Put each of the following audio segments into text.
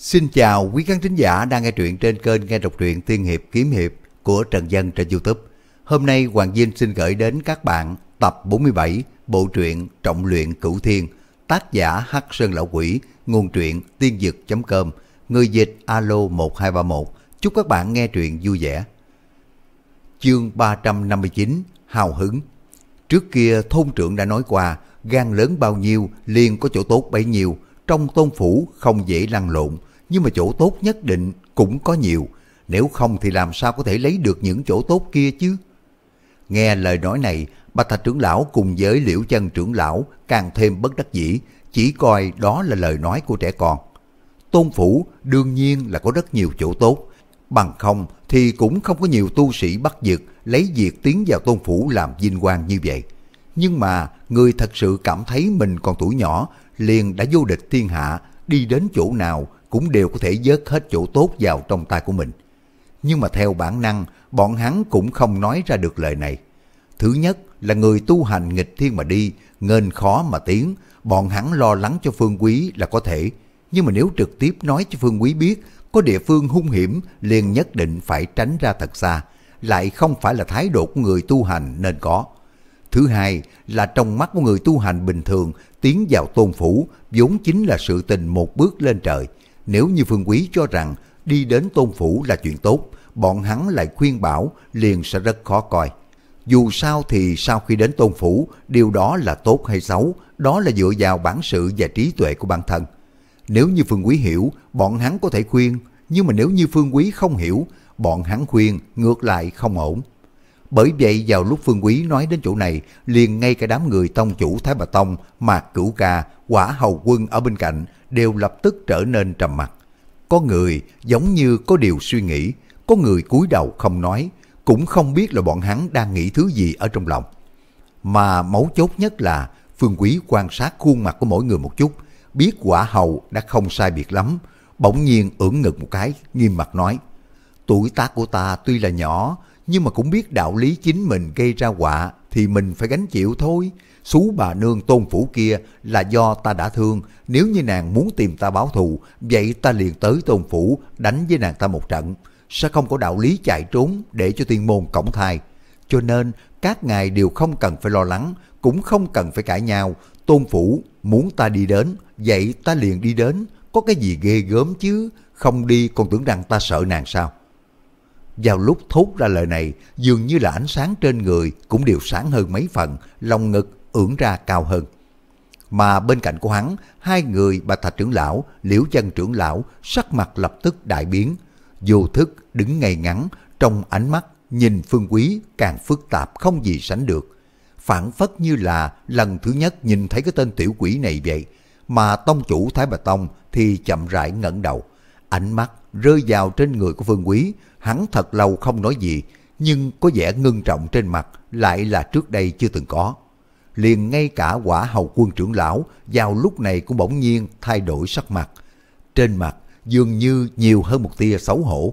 Xin chào quý khán thính giả đang nghe truyện trên kênh nghe đọc truyện Tiên Hiệp Kiếm Hiệp của Trần Dân trên Youtube. Hôm nay Hoàng Diên xin gửi đến các bạn tập 47 bộ truyện Trọng Luyện Cửu Thiên, tác giả Hắc Sơn Lão Quỷ, nguồn truyện tiên dực.com, người dịch alo 1231. Chúc các bạn nghe truyện vui vẻ. Chương 359 Hào hứng Trước kia thôn trưởng đã nói qua, gan lớn bao nhiêu liền có chỗ tốt bấy nhiêu, trong tôn phủ không dễ lăn lộn, nhưng mà chỗ tốt nhất định cũng có nhiều, nếu không thì làm sao có thể lấy được những chỗ tốt kia chứ? Nghe lời nói này, Bạch Thạch trưởng lão cùng với Liễu Chân trưởng lão càng thêm bất đắc dĩ, chỉ coi đó là lời nói của trẻ con. Tôn phủ đương nhiên là có rất nhiều chỗ tốt, bằng không thì cũng không có nhiều tu sĩ bắt dược lấy việc tiến vào tôn phủ làm vinh quang như vậy. Nhưng mà người thật sự cảm thấy mình còn tuổi nhỏ, liền đã vô địch thiên hạ, đi đến chỗ nào cũng đều có thể dớt hết chỗ tốt vào trong tay của mình. Nhưng mà theo bản năng, bọn hắn cũng không nói ra được lời này. Thứ nhất là người tu hành nghịch thiên mà đi, nên khó mà tiến, bọn hắn lo lắng cho Phương Quý là có thể. Nhưng mà nếu trực tiếp nói cho Phương Quý biết có địa phương hung hiểm liền nhất định phải tránh ra thật xa, lại không phải là thái độ của người tu hành nên có. Thứ hai là trong mắt của người tu hành bình thường tiến vào tôn phủ vốn chính là sự tình một bước lên trời, nếu như Phương Quý cho rằng đi đến tôn phủ là chuyện tốt, bọn hắn lại khuyên bảo liền sẽ rất khó coi. Dù sao thì sau khi đến tôn phủ, điều đó là tốt hay xấu, đó là dựa vào bản sự và trí tuệ của bản thân. Nếu như Phương Quý hiểu, bọn hắn có thể khuyên, nhưng mà nếu như Phương Quý không hiểu, bọn hắn khuyên ngược lại không ổn. Bởi vậy vào lúc Phương Quý nói đến chỗ này, liền ngay cả đám người tông chủ Thái Bà Tông, Mạc Cửu Ca, Quả Hầu Quân ở bên cạnh đều lập tức trở nên trầm mặc. Có người giống như có điều suy nghĩ, có người cúi đầu không nói, cũng không biết là bọn hắn đang nghĩ thứ gì ở trong lòng. Mà mấu chốt nhất là Phương Quý quan sát khuôn mặt của mỗi người một chút, biết quả hầu đã không sai biệt lắm, bỗng nhiên ưỡn ngực một cái, nghiêm mặt nói. Tuổi tác của ta tuy là nhỏ, nhưng mà cũng biết đạo lý chính mình gây ra quả thì mình phải gánh chịu thôi xú bà nương tôn phủ kia là do ta đã thương, nếu như nàng muốn tìm ta báo thù, vậy ta liền tới tôn phủ đánh với nàng ta một trận. Sẽ không có đạo lý chạy trốn để cho tiên môn cổng thai. Cho nên các ngài đều không cần phải lo lắng, cũng không cần phải cãi nhau. Tôn phủ muốn ta đi đến, vậy ta liền đi đến, có cái gì ghê gớm chứ, không đi còn tưởng rằng ta sợ nàng sao. Vào lúc thốt ra lời này, dường như là ánh sáng trên người cũng đều sáng hơn mấy phần, lòng ngực ưỡn ra cao hơn. Mà bên cạnh của hắn, hai người bà thạch trưởng lão, liễu chân trưởng lão, sắc mặt lập tức đại biến, dù thức đứng ngay ngắn trong ánh mắt nhìn phương quý càng phức tạp không gì sánh được phản phất như là lần thứ nhất nhìn thấy cái tên tiểu quỷ này vậy mà tông chủ thái bà tông thì chậm rãi ngẩng đầu ánh mắt rơi vào trên người của phương quý hắn thật lâu không nói gì nhưng có vẻ ngưng trọng trên mặt lại là trước đây chưa từng có liền ngay cả quả hầu quân trưởng lão vào lúc này cũng bỗng nhiên thay đổi sắc mặt. Trên mặt dường như nhiều hơn một tia xấu hổ.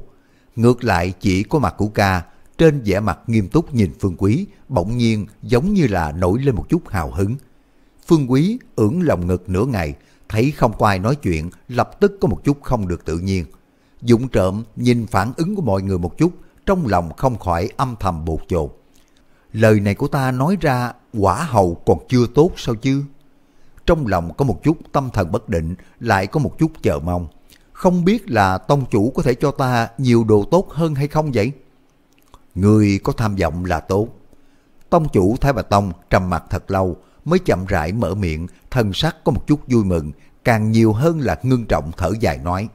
Ngược lại chỉ có mặt của ca, trên vẻ mặt nghiêm túc nhìn Phương Quý, bỗng nhiên giống như là nổi lên một chút hào hứng. Phương Quý ưỡn lòng ngực nửa ngày, thấy không có ai nói chuyện, lập tức có một chút không được tự nhiên. Dũng trộm nhìn phản ứng của mọi người một chút, trong lòng không khỏi âm thầm bột chột. Lời này của ta nói ra quả hầu còn chưa tốt sao chứ? Trong lòng có một chút tâm thần bất định, lại có một chút chờ mong. Không biết là tông chủ có thể cho ta nhiều đồ tốt hơn hay không vậy? Người có tham vọng là tốt. Tông chủ Thái Bà Tông trầm mặt thật lâu, mới chậm rãi mở miệng, thân sắc có một chút vui mừng, càng nhiều hơn là ngưng trọng thở dài nói.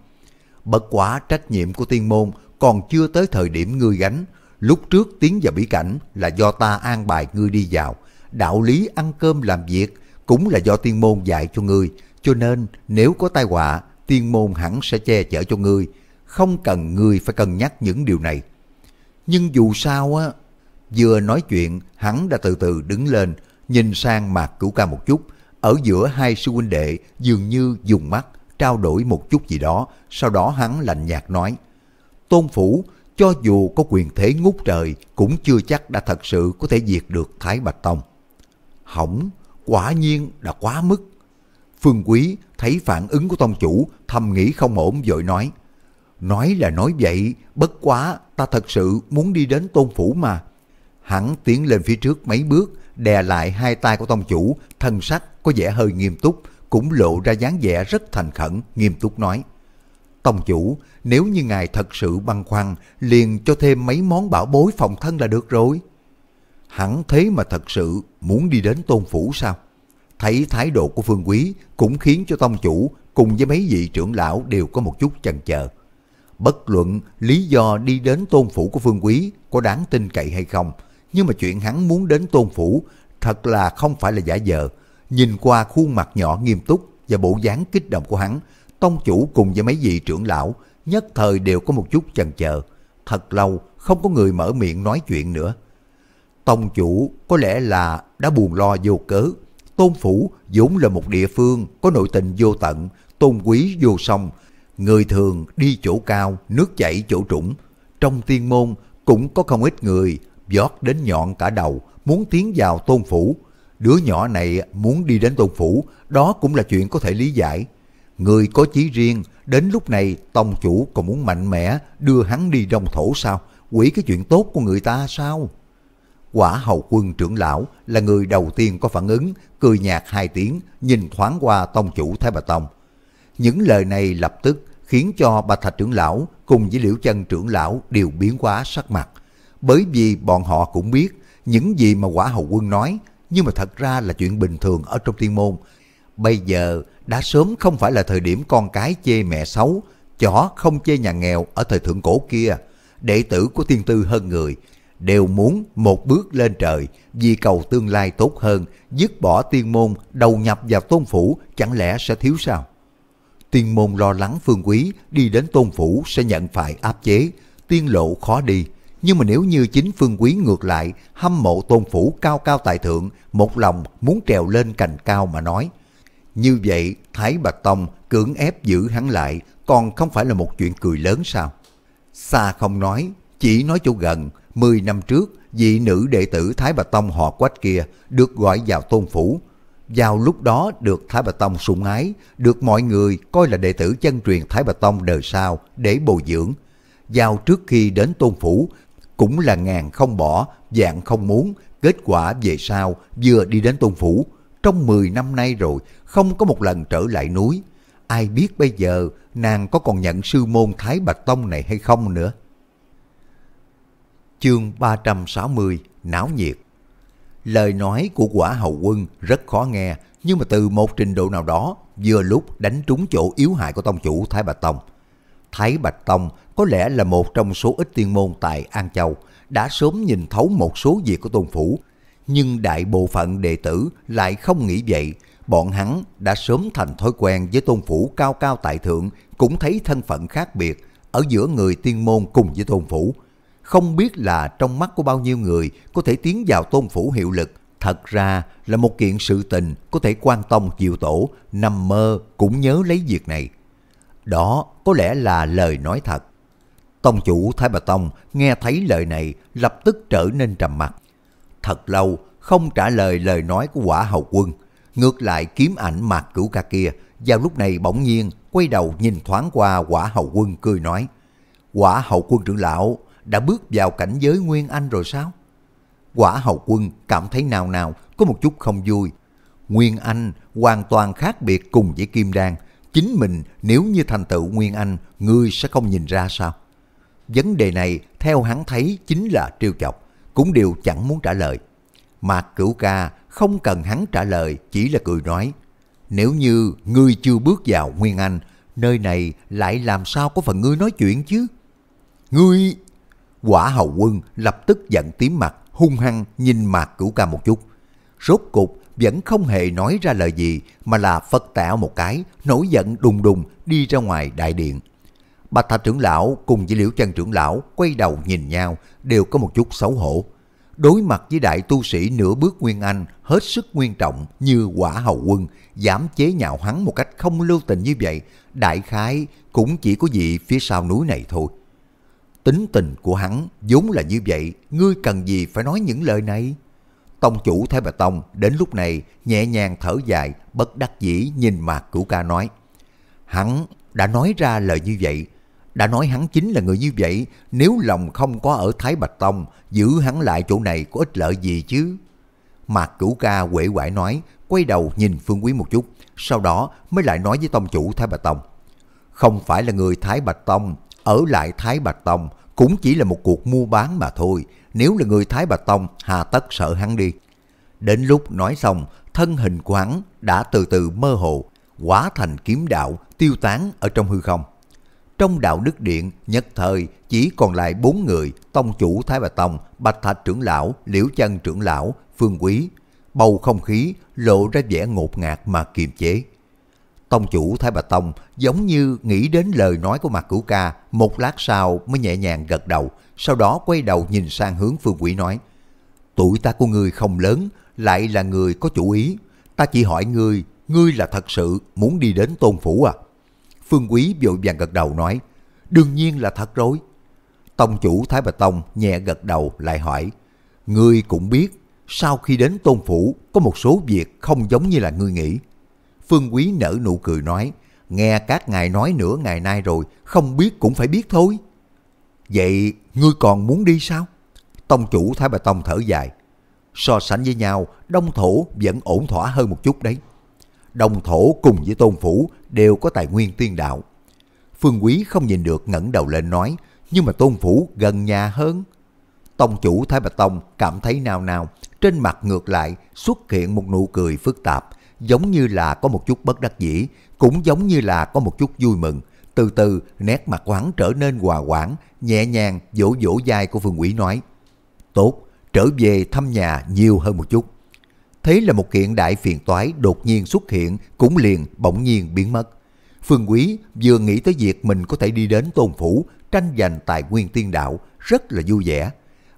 Bất quá trách nhiệm của tiên môn còn chưa tới thời điểm ngươi gánh, lúc trước tiến vào bí cảnh là do ta an bài ngươi đi vào, đạo lý ăn cơm làm việc cũng là do tiên môn dạy cho ngươi, cho nên nếu có tai họa, tiên môn hẳn sẽ che chở cho ngươi, không cần ngươi phải cân nhắc những điều này. Nhưng dù sao á, vừa nói chuyện, hắn đã từ từ đứng lên, nhìn sang mặt Cửu Ca một chút, ở giữa hai sư huynh đệ dường như dùng mắt trao đổi một chút gì đó, sau đó hắn lạnh nhạt nói: "Tôn phủ cho dù có quyền thế ngút trời cũng chưa chắc đã thật sự có thể diệt được Thái Bạch Tông." hỏng, quả nhiên đã quá mức. Phương Quý thấy phản ứng của tông chủ thầm nghĩ không ổn vội nói. Nói là nói vậy, bất quá ta thật sự muốn đi đến tôn phủ mà. Hắn tiến lên phía trước mấy bước, đè lại hai tay của tông chủ, thân sắc có vẻ hơi nghiêm túc, cũng lộ ra dáng vẻ rất thành khẩn, nghiêm túc nói. Tông chủ, nếu như ngài thật sự băn khoăn, liền cho thêm mấy món bảo bối phòng thân là được rồi hắn thế mà thật sự muốn đi đến tôn phủ sao? Thấy thái độ của Phương Quý cũng khiến cho tông chủ cùng với mấy vị trưởng lão đều có một chút chần chờ. Bất luận lý do đi đến tôn phủ của Phương Quý có đáng tin cậy hay không, nhưng mà chuyện hắn muốn đến tôn phủ thật là không phải là giả dờ. Nhìn qua khuôn mặt nhỏ nghiêm túc và bộ dáng kích động của hắn, tông chủ cùng với mấy vị trưởng lão nhất thời đều có một chút chần chờ. Thật lâu không có người mở miệng nói chuyện nữa. Tông chủ có lẽ là đã buồn lo vô cớ. Tôn Phủ vốn là một địa phương có nội tình vô tận, tôn quý vô song. Người thường đi chỗ cao, nước chảy chỗ trũng. Trong tiên môn cũng có không ít người giót đến nhọn cả đầu, muốn tiến vào Tôn Phủ. Đứa nhỏ này muốn đi đến Tôn Phủ, đó cũng là chuyện có thể lý giải. Người có chí riêng, đến lúc này tông chủ còn muốn mạnh mẽ đưa hắn đi trong thổ sao? Quỷ cái chuyện tốt của người ta sao? Quả hầu quân trưởng lão là người đầu tiên có phản ứng, cười nhạt hai tiếng, nhìn thoáng qua tông chủ Thái Bà Tông. Những lời này lập tức khiến cho bà Thạch trưởng lão cùng với Liễu Chân trưởng lão đều biến hóa sắc mặt. Bởi vì bọn họ cũng biết những gì mà quả hầu quân nói, nhưng mà thật ra là chuyện bình thường ở trong tiên môn. Bây giờ đã sớm không phải là thời điểm con cái chê mẹ xấu, chó không chê nhà nghèo ở thời thượng cổ kia. Đệ tử của tiên tư hơn người, đều muốn một bước lên trời vì cầu tương lai tốt hơn, dứt bỏ tiên môn đầu nhập vào tôn phủ chẳng lẽ sẽ thiếu sao? Tiên môn lo lắng phương quý đi đến tôn phủ sẽ nhận phải áp chế, tiên lộ khó đi. Nhưng mà nếu như chính phương quý ngược lại hâm mộ tôn phủ cao cao tại thượng, một lòng muốn trèo lên cành cao mà nói. Như vậy, Thái Bạch Tông cưỡng ép giữ hắn lại còn không phải là một chuyện cười lớn sao? Xa không nói, chỉ nói chỗ gần, mười năm trước, vị nữ đệ tử Thái Bà Tông họ quách kia được gọi vào tôn phủ. Vào lúc đó được Thái Bà Tông sủng ái, được mọi người coi là đệ tử chân truyền Thái Bà Tông đời sau để bồi dưỡng. vào trước khi đến tôn phủ cũng là ngàn không bỏ, dạng không muốn, kết quả về sau vừa đi đến tôn phủ. Trong 10 năm nay rồi, không có một lần trở lại núi. Ai biết bây giờ nàng có còn nhận sư môn Thái Bạch Tông này hay không nữa chương 360 Náo nhiệt Lời nói của quả hậu quân rất khó nghe, nhưng mà từ một trình độ nào đó vừa lúc đánh trúng chỗ yếu hại của tông chủ Thái Bạch Tông. Thái Bạch Tông có lẽ là một trong số ít tiên môn tại An Châu, đã sớm nhìn thấu một số việc của tôn phủ, nhưng đại bộ phận đệ tử lại không nghĩ vậy, bọn hắn đã sớm thành thói quen với tôn phủ cao cao tại thượng, cũng thấy thân phận khác biệt ở giữa người tiên môn cùng với tôn phủ không biết là trong mắt của bao nhiêu người có thể tiến vào tôn phủ hiệu lực, thật ra là một kiện sự tình có thể quan tông diệu tổ, nằm mơ cũng nhớ lấy việc này. Đó có lẽ là lời nói thật. Tông chủ Thái Bà Tông nghe thấy lời này lập tức trở nên trầm mặt. Thật lâu không trả lời lời nói của quả hầu quân, ngược lại kiếm ảnh mặt cửu ca kia, vào lúc này bỗng nhiên quay đầu nhìn thoáng qua quả hầu quân cười nói. Quả hầu quân trưởng lão, đã bước vào cảnh giới Nguyên Anh rồi sao? Quả hậu quân cảm thấy nào nào có một chút không vui. Nguyên Anh hoàn toàn khác biệt cùng với Kim Đan. Chính mình nếu như thành tựu Nguyên Anh, ngươi sẽ không nhìn ra sao? Vấn đề này theo hắn thấy chính là trêu chọc, cũng đều chẳng muốn trả lời. Mạc Cửu Ca không cần hắn trả lời, chỉ là cười nói. Nếu như ngươi chưa bước vào Nguyên Anh, nơi này lại làm sao có phần ngươi nói chuyện chứ? Ngươi Quả hầu quân lập tức giận tím mặt, hung hăng nhìn mặt cửu ca một chút. Rốt cục vẫn không hề nói ra lời gì mà là phật tẹo một cái, nổi giận đùng đùng đi ra ngoài đại điện. Bạch Thạch trưởng lão cùng với Liễu Chân trưởng lão quay đầu nhìn nhau đều có một chút xấu hổ. Đối mặt với đại tu sĩ nửa bước Nguyên Anh hết sức nguyên trọng như quả hầu quân, giảm chế nhạo hắn một cách không lưu tình như vậy, đại khái cũng chỉ có vị phía sau núi này thôi. Tính tình của hắn vốn là như vậy, ngươi cần gì phải nói những lời này? Tông chủ Thái Bà Tông đến lúc này nhẹ nhàng thở dài, bất đắc dĩ nhìn mặt cửu ca nói. Hắn đã nói ra lời như vậy, đã nói hắn chính là người như vậy, nếu lòng không có ở Thái Bạch Tông, giữ hắn lại chỗ này có ích lợi gì chứ? Mạc Cửu Ca quể quải nói, quay đầu nhìn Phương Quý một chút, sau đó mới lại nói với tông chủ Thái Bạch Tông. Không phải là người Thái Bạch Tông, ở lại Thái Bạch Tông cũng chỉ là một cuộc mua bán mà thôi, nếu là người Thái Bạch Tông hà tất sợ hắn đi. Đến lúc nói xong, thân hình của hắn đã từ từ mơ hồ, quả thành kiếm đạo tiêu tán ở trong hư không. Trong đạo đức điện, nhất thời chỉ còn lại bốn người, tông chủ Thái Bạch Tông, Bạch Thạch trưởng lão, Liễu Chân trưởng lão, Phương Quý. Bầu không khí lộ ra vẻ ngột ngạt mà kiềm chế. Tông chủ Thái Bà Tông giống như nghĩ đến lời nói của mặt cửu ca, một lát sau mới nhẹ nhàng gật đầu, sau đó quay đầu nhìn sang hướng phương quỷ nói. Tuổi ta của ngươi không lớn, lại là người có chủ ý. Ta chỉ hỏi ngươi, ngươi là thật sự muốn đi đến tôn phủ à? Phương quý vội vàng gật đầu nói, đương nhiên là thật rồi. Tông chủ Thái Bà Tông nhẹ gật đầu lại hỏi, ngươi cũng biết, sau khi đến tôn phủ có một số việc không giống như là ngươi nghĩ Phương Quý nở nụ cười nói, nghe các ngài nói nửa ngày nay rồi, không biết cũng phải biết thôi. Vậy ngươi còn muốn đi sao? Tông chủ Thái Bà Tông thở dài. So sánh với nhau, đông thổ vẫn ổn thỏa hơn một chút đấy. Đông thổ cùng với tôn phủ đều có tài nguyên tiên đạo. Phương Quý không nhìn được ngẩng đầu lên nói, nhưng mà tôn phủ gần nhà hơn. Tông chủ Thái Bạch Tông cảm thấy nào nào, trên mặt ngược lại xuất hiện một nụ cười phức tạp, giống như là có một chút bất đắc dĩ, cũng giống như là có một chút vui mừng. Từ từ, nét mặt của hắn trở nên hòa quản, nhẹ nhàng vỗ vỗ vai của Phương Quỷ nói. Tốt, trở về thăm nhà nhiều hơn một chút. Thế là một kiện đại phiền toái đột nhiên xuất hiện, cũng liền bỗng nhiên biến mất. Phương Quý vừa nghĩ tới việc mình có thể đi đến Tôn Phủ, tranh giành tài nguyên tiên đạo, rất là vui vẻ.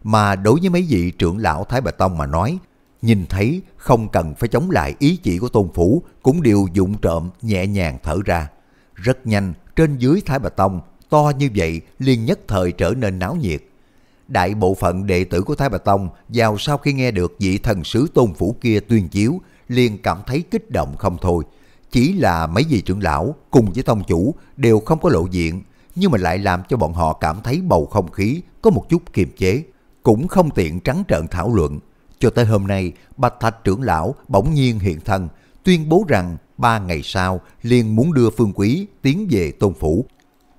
Mà đối với mấy vị trưởng lão Thái Bà Tông mà nói, nhìn thấy không cần phải chống lại ý chỉ của tôn phủ cũng đều dụng trộm nhẹ nhàng thở ra. Rất nhanh, trên dưới Thái Bà Tông, to như vậy liền nhất thời trở nên náo nhiệt. Đại bộ phận đệ tử của Thái Bà Tông vào sau khi nghe được vị thần sứ tôn phủ kia tuyên chiếu, liền cảm thấy kích động không thôi. Chỉ là mấy vị trưởng lão cùng với tông chủ đều không có lộ diện, nhưng mà lại làm cho bọn họ cảm thấy bầu không khí có một chút kiềm chế, cũng không tiện trắng trợn thảo luận cho tới hôm nay, Bạch Thạch trưởng lão bỗng nhiên hiện thân, tuyên bố rằng ba ngày sau liền muốn đưa Phương Quý tiến về Tôn Phủ.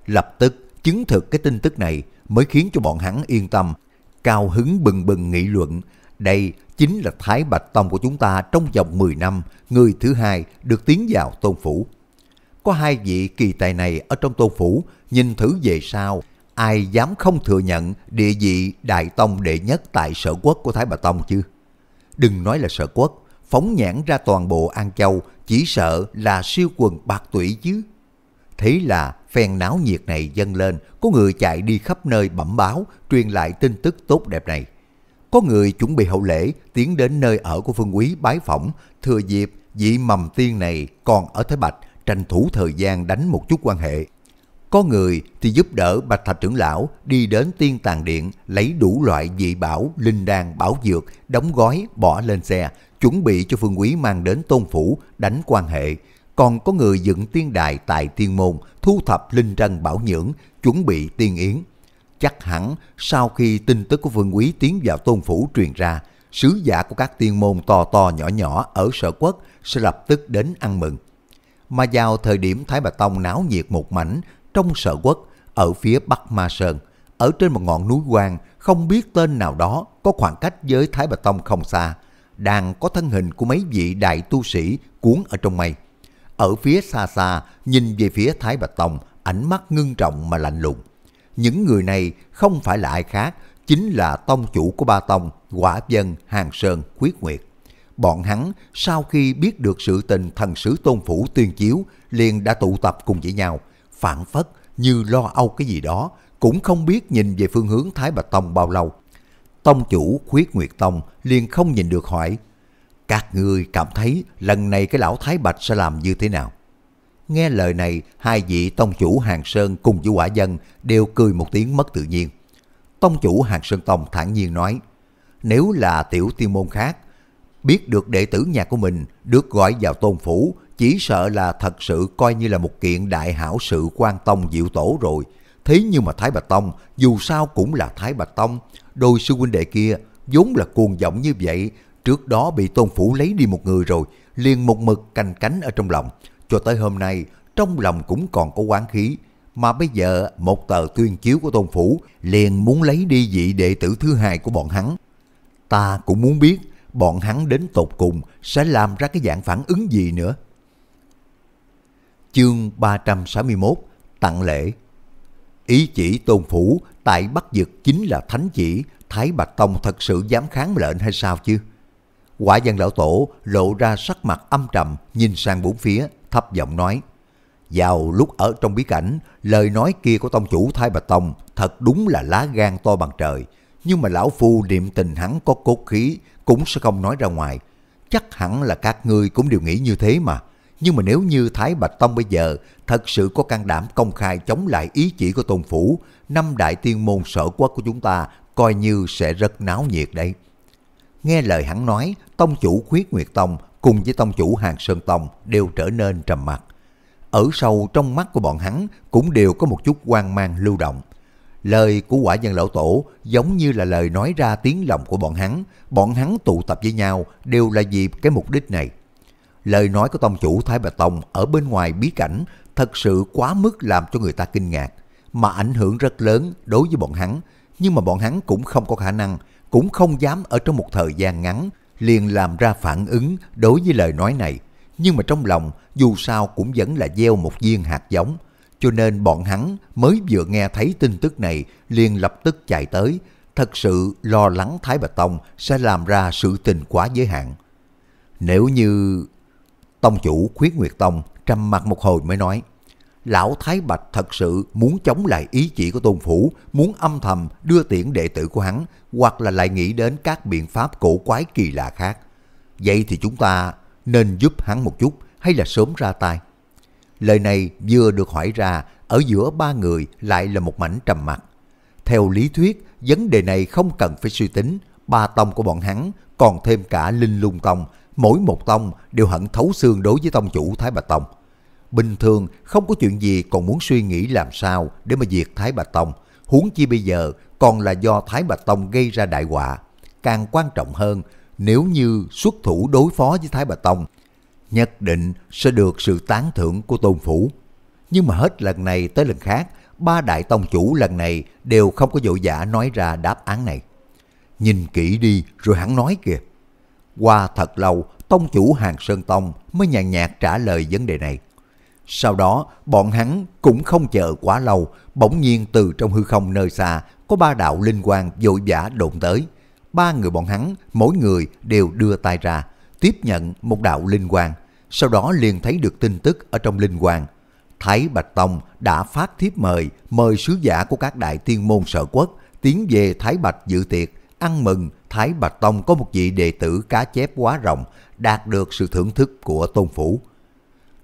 Lập tức chứng thực cái tin tức này mới khiến cho bọn hắn yên tâm, cao hứng bừng bừng nghị luận. Đây chính là Thái Bạch Tông của chúng ta trong vòng 10 năm, người thứ hai được tiến vào Tôn Phủ. Có hai vị kỳ tài này ở trong Tôn Phủ, nhìn thử về sau, ai dám không thừa nhận địa vị Đại Tông đệ nhất tại sở quốc của Thái Bạch Tông chứ? Đừng nói là sợ quốc, phóng nhãn ra toàn bộ An Châu chỉ sợ là siêu quần bạc tụy chứ. Thế là phen náo nhiệt này dâng lên, có người chạy đi khắp nơi bẩm báo, truyền lại tin tức tốt đẹp này. Có người chuẩn bị hậu lễ tiến đến nơi ở của phương quý bái phỏng, thừa dịp vị mầm tiên này còn ở Thái Bạch, tranh thủ thời gian đánh một chút quan hệ. Có người thì giúp đỡ Bạch Thạch trưởng lão đi đến tiên tàng điện lấy đủ loại dị bảo, linh đan, bảo dược, đóng gói, bỏ lên xe, chuẩn bị cho phương quý mang đến tôn phủ, đánh quan hệ. Còn có người dựng tiên đài tại tiên môn, thu thập linh trân bảo nhưỡng, chuẩn bị tiên yến. Chắc hẳn sau khi tin tức của phương quý tiến vào tôn phủ truyền ra, sứ giả của các tiên môn to to nhỏ nhỏ ở sở quốc sẽ lập tức đến ăn mừng. Mà vào thời điểm Thái bà Tông náo nhiệt một mảnh trong sở quốc ở phía Bắc Ma Sơn, ở trên một ngọn núi quan không biết tên nào đó có khoảng cách với Thái bà Tông không xa, đang có thân hình của mấy vị đại tu sĩ cuốn ở trong mây. Ở phía xa xa, nhìn về phía Thái bà Tông, ánh mắt ngưng trọng mà lạnh lùng. Những người này không phải là ai khác, chính là tông chủ của ba tông, quả dân, hàng sơn, quyết nguyệt. Bọn hắn sau khi biết được sự tình thần sứ tôn phủ tuyên chiếu liền đã tụ tập cùng với nhau, phản phất như lo âu cái gì đó, cũng không biết nhìn về phương hướng Thái Bạch Tông bao lâu. Tông chủ Khuyết Nguyệt Tông liền không nhìn được hỏi, các người cảm thấy lần này cái lão Thái Bạch sẽ làm như thế nào? Nghe lời này, hai vị tông chủ Hàng Sơn cùng với quả dân đều cười một tiếng mất tự nhiên. Tông chủ Hàng Sơn Tông thản nhiên nói, nếu là tiểu tiên môn khác, biết được đệ tử nhà của mình được gọi vào tôn phủ chỉ sợ là thật sự coi như là một kiện đại hảo sự quan tông diệu tổ rồi. Thế nhưng mà Thái Bạch Tông dù sao cũng là Thái Bạch Tông, đôi sư huynh đệ kia vốn là cuồng vọng như vậy, trước đó bị tôn phủ lấy đi một người rồi, liền một mực canh cánh ở trong lòng. Cho tới hôm nay, trong lòng cũng còn có quán khí, mà bây giờ một tờ tuyên chiếu của tôn phủ liền muốn lấy đi vị đệ tử thứ hai của bọn hắn. Ta cũng muốn biết bọn hắn đến tột cùng sẽ làm ra cái dạng phản ứng gì nữa chương 361 Tặng lễ Ý chỉ tôn phủ tại Bắc Dực chính là thánh chỉ Thái Bạch Tông thật sự dám kháng lệnh hay sao chứ? Quả dân lão tổ lộ ra sắc mặt âm trầm nhìn sang bốn phía thấp giọng nói vào lúc ở trong bí cảnh, lời nói kia của tông chủ Thái Bạch Tông thật đúng là lá gan to bằng trời. Nhưng mà lão phu niệm tình hắn có cốt khí cũng sẽ không nói ra ngoài. Chắc hẳn là các ngươi cũng đều nghĩ như thế mà nhưng mà nếu như Thái Bạch Tông bây giờ thật sự có can đảm công khai chống lại ý chỉ của Tôn Phủ, năm đại tiên môn sở quốc của chúng ta coi như sẽ rất náo nhiệt đấy. Nghe lời hắn nói, Tông chủ Khuyết Nguyệt Tông cùng với Tông chủ Hàng Sơn Tông đều trở nên trầm mặc. Ở sâu trong mắt của bọn hắn cũng đều có một chút quan mang lưu động. Lời của quả nhân lão tổ giống như là lời nói ra tiếng lòng của bọn hắn, bọn hắn tụ tập với nhau đều là vì cái mục đích này. Lời nói của tông chủ Thái Bạch Tông ở bên ngoài bí cảnh thật sự quá mức làm cho người ta kinh ngạc, mà ảnh hưởng rất lớn đối với bọn hắn, nhưng mà bọn hắn cũng không có khả năng, cũng không dám ở trong một thời gian ngắn liền làm ra phản ứng đối với lời nói này. Nhưng mà trong lòng dù sao cũng vẫn là gieo một viên hạt giống, cho nên bọn hắn mới vừa nghe thấy tin tức này liền lập tức chạy tới, thật sự lo lắng Thái Bạch Tông sẽ làm ra sự tình quá giới hạn. Nếu như Tông chủ khuyết Nguyệt Tông trầm mặt một hồi mới nói, Lão Thái Bạch thật sự muốn chống lại ý chỉ của Tôn Phủ, muốn âm thầm đưa tiễn đệ tử của hắn, hoặc là lại nghĩ đến các biện pháp cổ quái kỳ lạ khác. Vậy thì chúng ta nên giúp hắn một chút hay là sớm ra tay? Lời này vừa được hỏi ra, ở giữa ba người lại là một mảnh trầm mặc. Theo lý thuyết, vấn đề này không cần phải suy tính, ba tông của bọn hắn còn thêm cả linh lung tông mỗi một tông đều hận thấu xương đối với tông chủ Thái Bạch Tông. Bình thường không có chuyện gì còn muốn suy nghĩ làm sao để mà diệt Thái Bạch Tông, huống chi bây giờ còn là do Thái Bạch Tông gây ra đại họa. Càng quan trọng hơn, nếu như xuất thủ đối phó với Thái Bạch Tông, nhất định sẽ được sự tán thưởng của Tôn Phủ. Nhưng mà hết lần này tới lần khác, ba đại tông chủ lần này đều không có dỗ vã nói ra đáp án này. Nhìn kỹ đi rồi hắn nói kìa. Qua thật lâu, tông chủ hàng Sơn Tông mới nhàn nhạt trả lời vấn đề này. Sau đó, bọn hắn cũng không chờ quá lâu, bỗng nhiên từ trong hư không nơi xa có ba đạo linh quang vội vã đụng tới. Ba người bọn hắn, mỗi người đều đưa tay ra, tiếp nhận một đạo linh quang. Sau đó liền thấy được tin tức ở trong linh quang. Thái Bạch Tông đã phát thiếp mời, mời sứ giả của các đại tiên môn sở quốc tiến về Thái Bạch dự tiệc, ăn mừng Thái Bạch Tông có một vị đệ tử cá chép quá rộng, đạt được sự thưởng thức của tôn phủ.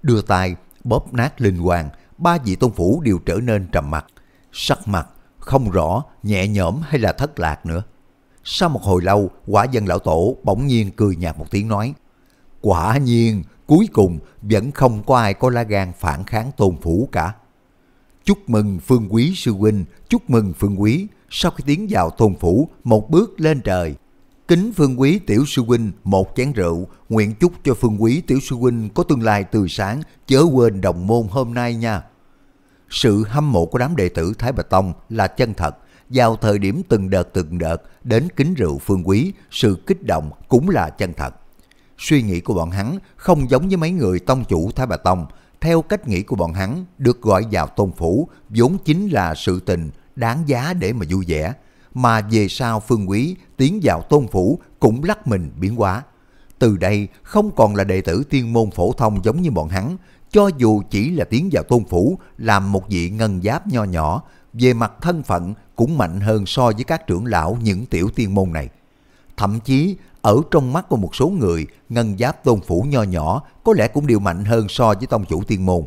Đưa tay, bóp nát linh hoàng, ba vị tôn phủ đều trở nên trầm mặt, sắc mặt, không rõ nhẹ nhõm hay là thất lạc nữa. Sau một hồi lâu, quả dân lão tổ bỗng nhiên cười nhạt một tiếng nói, quả nhiên cuối cùng vẫn không có ai có la gan phản kháng tôn phủ cả. Chúc mừng Phương Quý Sư Huynh, chúc mừng Phương Quý. Sau khi tiến vào tôn phủ, một bước lên trời, kính Phương Quý Tiểu Sư Huynh một chén rượu, nguyện chúc cho Phương Quý Tiểu Sư Huynh có tương lai tươi sáng, chớ quên đồng môn hôm nay nha. Sự hâm mộ của đám đệ tử Thái Bà Tông là chân thật, vào thời điểm từng đợt từng đợt đến kính rượu Phương Quý, sự kích động cũng là chân thật. Suy nghĩ của bọn hắn không giống với mấy người tông chủ Thái Bà Tông, theo cách nghĩ của bọn hắn được gọi vào tôn phủ vốn chính là sự tình đáng giá để mà vui vẻ mà về sau Phương Quý tiến vào tôn phủ cũng lắc mình biến hóa. Từ đây không còn là đệ tử tiên môn phổ thông giống như bọn hắn, cho dù chỉ là tiến vào tôn phủ làm một vị ngân giáp nho nhỏ, về mặt thân phận cũng mạnh hơn so với các trưởng lão những tiểu tiên môn này. Thậm chí ở trong mắt của một số người, ngân giáp tôn phủ nho nhỏ có lẽ cũng đều mạnh hơn so với tông chủ tiên môn.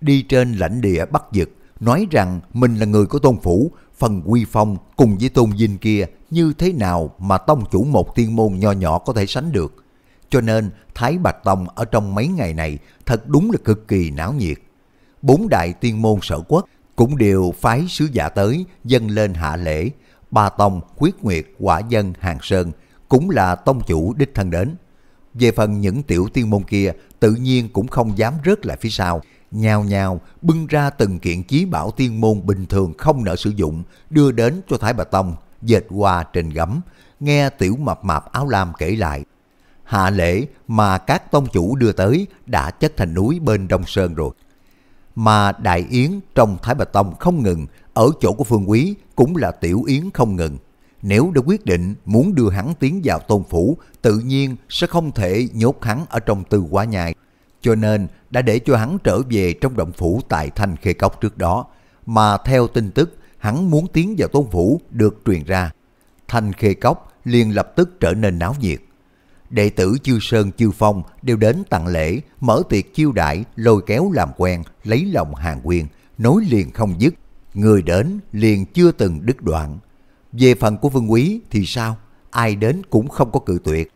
Đi trên lãnh địa Bắc Dực, nói rằng mình là người của tôn phủ, phần quy phong cùng với tôn dinh kia như thế nào mà tông chủ một tiên môn nho nhỏ có thể sánh được. Cho nên Thái Bạch Tông ở trong mấy ngày này thật đúng là cực kỳ náo nhiệt. Bốn đại tiên môn sở quốc cũng đều phái sứ giả tới dâng lên hạ lễ. Ba Tông, Quyết Nguyệt, Quả Dân, Hàng Sơn cũng là tông chủ đích thân đến. Về phần những tiểu tiên môn kia tự nhiên cũng không dám rớt lại phía sau nhào nhào bưng ra từng kiện chí bảo tiên môn bình thường không nỡ sử dụng, đưa đến cho Thái Bà Tông, dệt qua trên gấm, nghe tiểu mập mạp áo lam kể lại. Hạ lễ mà các tông chủ đưa tới đã chất thành núi bên Đông Sơn rồi. Mà Đại Yến trong Thái Bà Tông không ngừng, ở chỗ của Phương Quý cũng là Tiểu Yến không ngừng. Nếu đã quyết định muốn đưa hắn tiến vào tôn phủ, tự nhiên sẽ không thể nhốt hắn ở trong từ quá nhai cho nên đã để cho hắn trở về trong động phủ tại Thanh Khê Cốc trước đó, mà theo tin tức hắn muốn tiến vào tôn phủ được truyền ra. Thanh Khê Cốc liền lập tức trở nên náo nhiệt. Đệ tử Chư Sơn Chư Phong đều đến tặng lễ, mở tiệc chiêu đại lôi kéo làm quen, lấy lòng hàng quyên, nối liền không dứt. Người đến liền chưa từng đứt đoạn. Về phần của Vương Quý thì sao? Ai đến cũng không có cự tuyệt.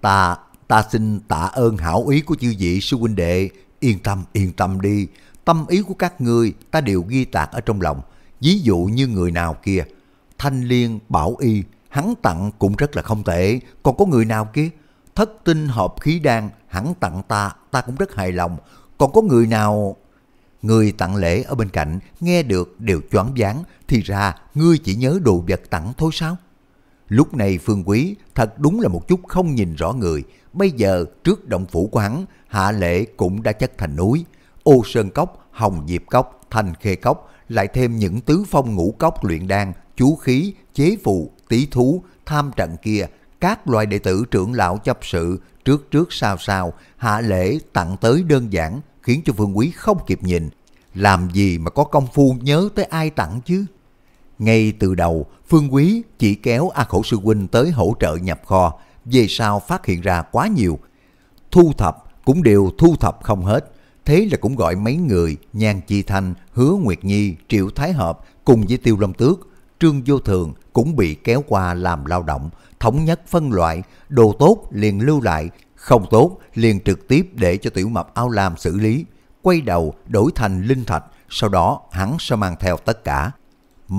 Ta ta xin tạ ơn hảo ý của chư vị sư huynh đệ, yên tâm, yên tâm đi, tâm ý của các ngươi ta đều ghi tạc ở trong lòng, ví dụ như người nào kia, thanh liên bảo y, hắn tặng cũng rất là không tệ, còn có người nào kia, thất tinh hợp khí đan, hắn tặng ta, ta cũng rất hài lòng, còn có người nào... Người tặng lễ ở bên cạnh nghe được đều choáng váng thì ra ngươi chỉ nhớ đồ vật tặng thôi sao? Lúc này Phương Quý thật đúng là một chút không nhìn rõ người, bây giờ trước động phủ của hắn, hạ lệ cũng đã chất thành núi. Ô Sơn Cốc, Hồng Diệp Cốc, Thanh Khê Cốc, lại thêm những tứ phong ngũ cốc luyện đan, chú khí, chế phù, tí thú, tham trận kia, các loại đệ tử trưởng lão chấp sự trước trước sau sau, hạ lễ tặng tới đơn giản, khiến cho Phương Quý không kịp nhìn. Làm gì mà có công phu nhớ tới ai tặng chứ? Ngay từ đầu, Phương Quý chỉ kéo A Khổ Sư Huynh tới hỗ trợ nhập kho, về sau phát hiện ra quá nhiều. Thu thập cũng đều thu thập không hết, thế là cũng gọi mấy người Nhan Chi Thanh, Hứa Nguyệt Nhi, Triệu Thái Hợp cùng với Tiêu Lâm Tước, Trương Vô Thường cũng bị kéo qua làm lao động, thống nhất phân loại, đồ tốt liền lưu lại, không tốt liền trực tiếp để cho tiểu mập ao làm xử lý, quay đầu đổi thành linh thạch, sau đó hắn sẽ mang theo tất cả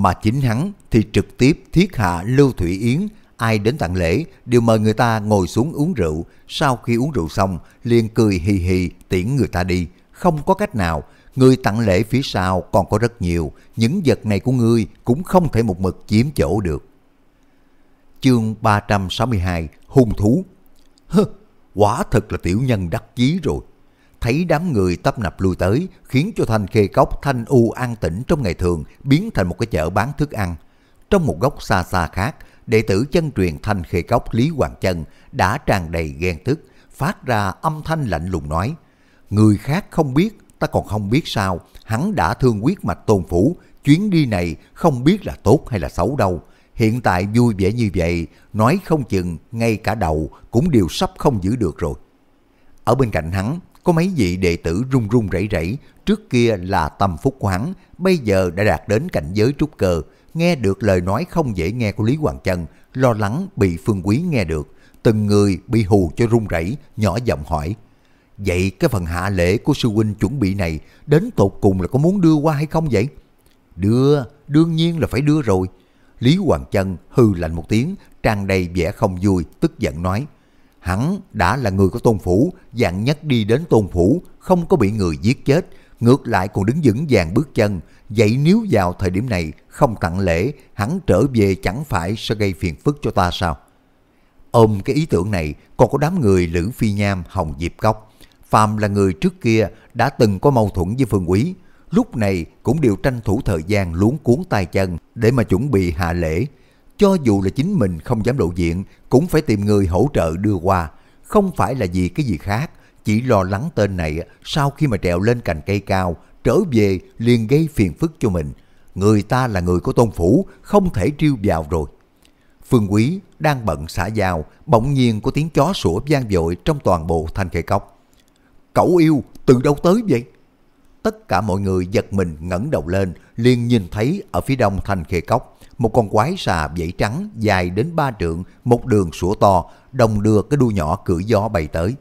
mà chính hắn thì trực tiếp thiết hạ Lưu Thủy Yến, ai đến tặng lễ đều mời người ta ngồi xuống uống rượu, sau khi uống rượu xong liền cười hì hì tiễn người ta đi, không có cách nào, người tặng lễ phía sau còn có rất nhiều, những vật này của ngươi cũng không thể một mực chiếm chỗ được. Chương 362 Hung thú Hơ, quả thật là tiểu nhân đắc chí rồi thấy đám người tấp nập lui tới, khiến cho thanh khê cốc thanh u an tĩnh trong ngày thường biến thành một cái chợ bán thức ăn. Trong một góc xa xa khác, đệ tử chân truyền thanh khê cốc Lý Hoàng Chân đã tràn đầy ghen tức, phát ra âm thanh lạnh lùng nói, người khác không biết, ta còn không biết sao, hắn đã thương quyết mạch tôn phủ, chuyến đi này không biết là tốt hay là xấu đâu. Hiện tại vui vẻ như vậy, nói không chừng ngay cả đầu cũng đều sắp không giữ được rồi. Ở bên cạnh hắn có mấy vị đệ tử run run rẩy rẩy, trước kia là tâm phúc của hắn, bây giờ đã đạt đến cảnh giới trúc cơ, nghe được lời nói không dễ nghe của Lý Hoàng chân lo lắng bị Phương Quý nghe được, từng người bị hù cho run rẩy, nhỏ giọng hỏi. Vậy cái phần hạ lễ của sư huynh chuẩn bị này đến tột cùng là có muốn đưa qua hay không vậy? Đưa, đương nhiên là phải đưa rồi. Lý Hoàng chân hừ lạnh một tiếng, tràn đầy vẻ không vui, tức giận nói. Hắn đã là người của tôn phủ, dạng nhất đi đến tôn phủ, không có bị người giết chết, ngược lại còn đứng vững vàng bước chân, vậy nếu vào thời điểm này không tặng lễ, hắn trở về chẳng phải sẽ gây phiền phức cho ta sao? Ôm cái ý tưởng này, còn có đám người Lữ Phi Nham, Hồng Diệp Cốc. Phạm là người trước kia đã từng có mâu thuẫn với Phương Quý, lúc này cũng đều tranh thủ thời gian luống cuốn tay chân để mà chuẩn bị hạ lễ. Cho dù là chính mình không dám lộ diện, cũng phải tìm người hỗ trợ đưa qua. Không phải là vì cái gì khác, chỉ lo lắng tên này sau khi mà trèo lên cành cây cao, trở về liền gây phiền phức cho mình. Người ta là người của tôn phủ, không thể triêu vào rồi. Phương Quý đang bận xả dao, bỗng nhiên có tiếng chó sủa gian dội trong toàn bộ thanh khê cốc. Cậu yêu, từ đâu tới vậy? Tất cả mọi người giật mình ngẩng đầu lên, liền nhìn thấy ở phía đông thành khê cốc một con quái xà vẫy trắng dài đến ba trượng, một đường sủa to, đồng đưa cái đuôi nhỏ cưỡi gió bay tới.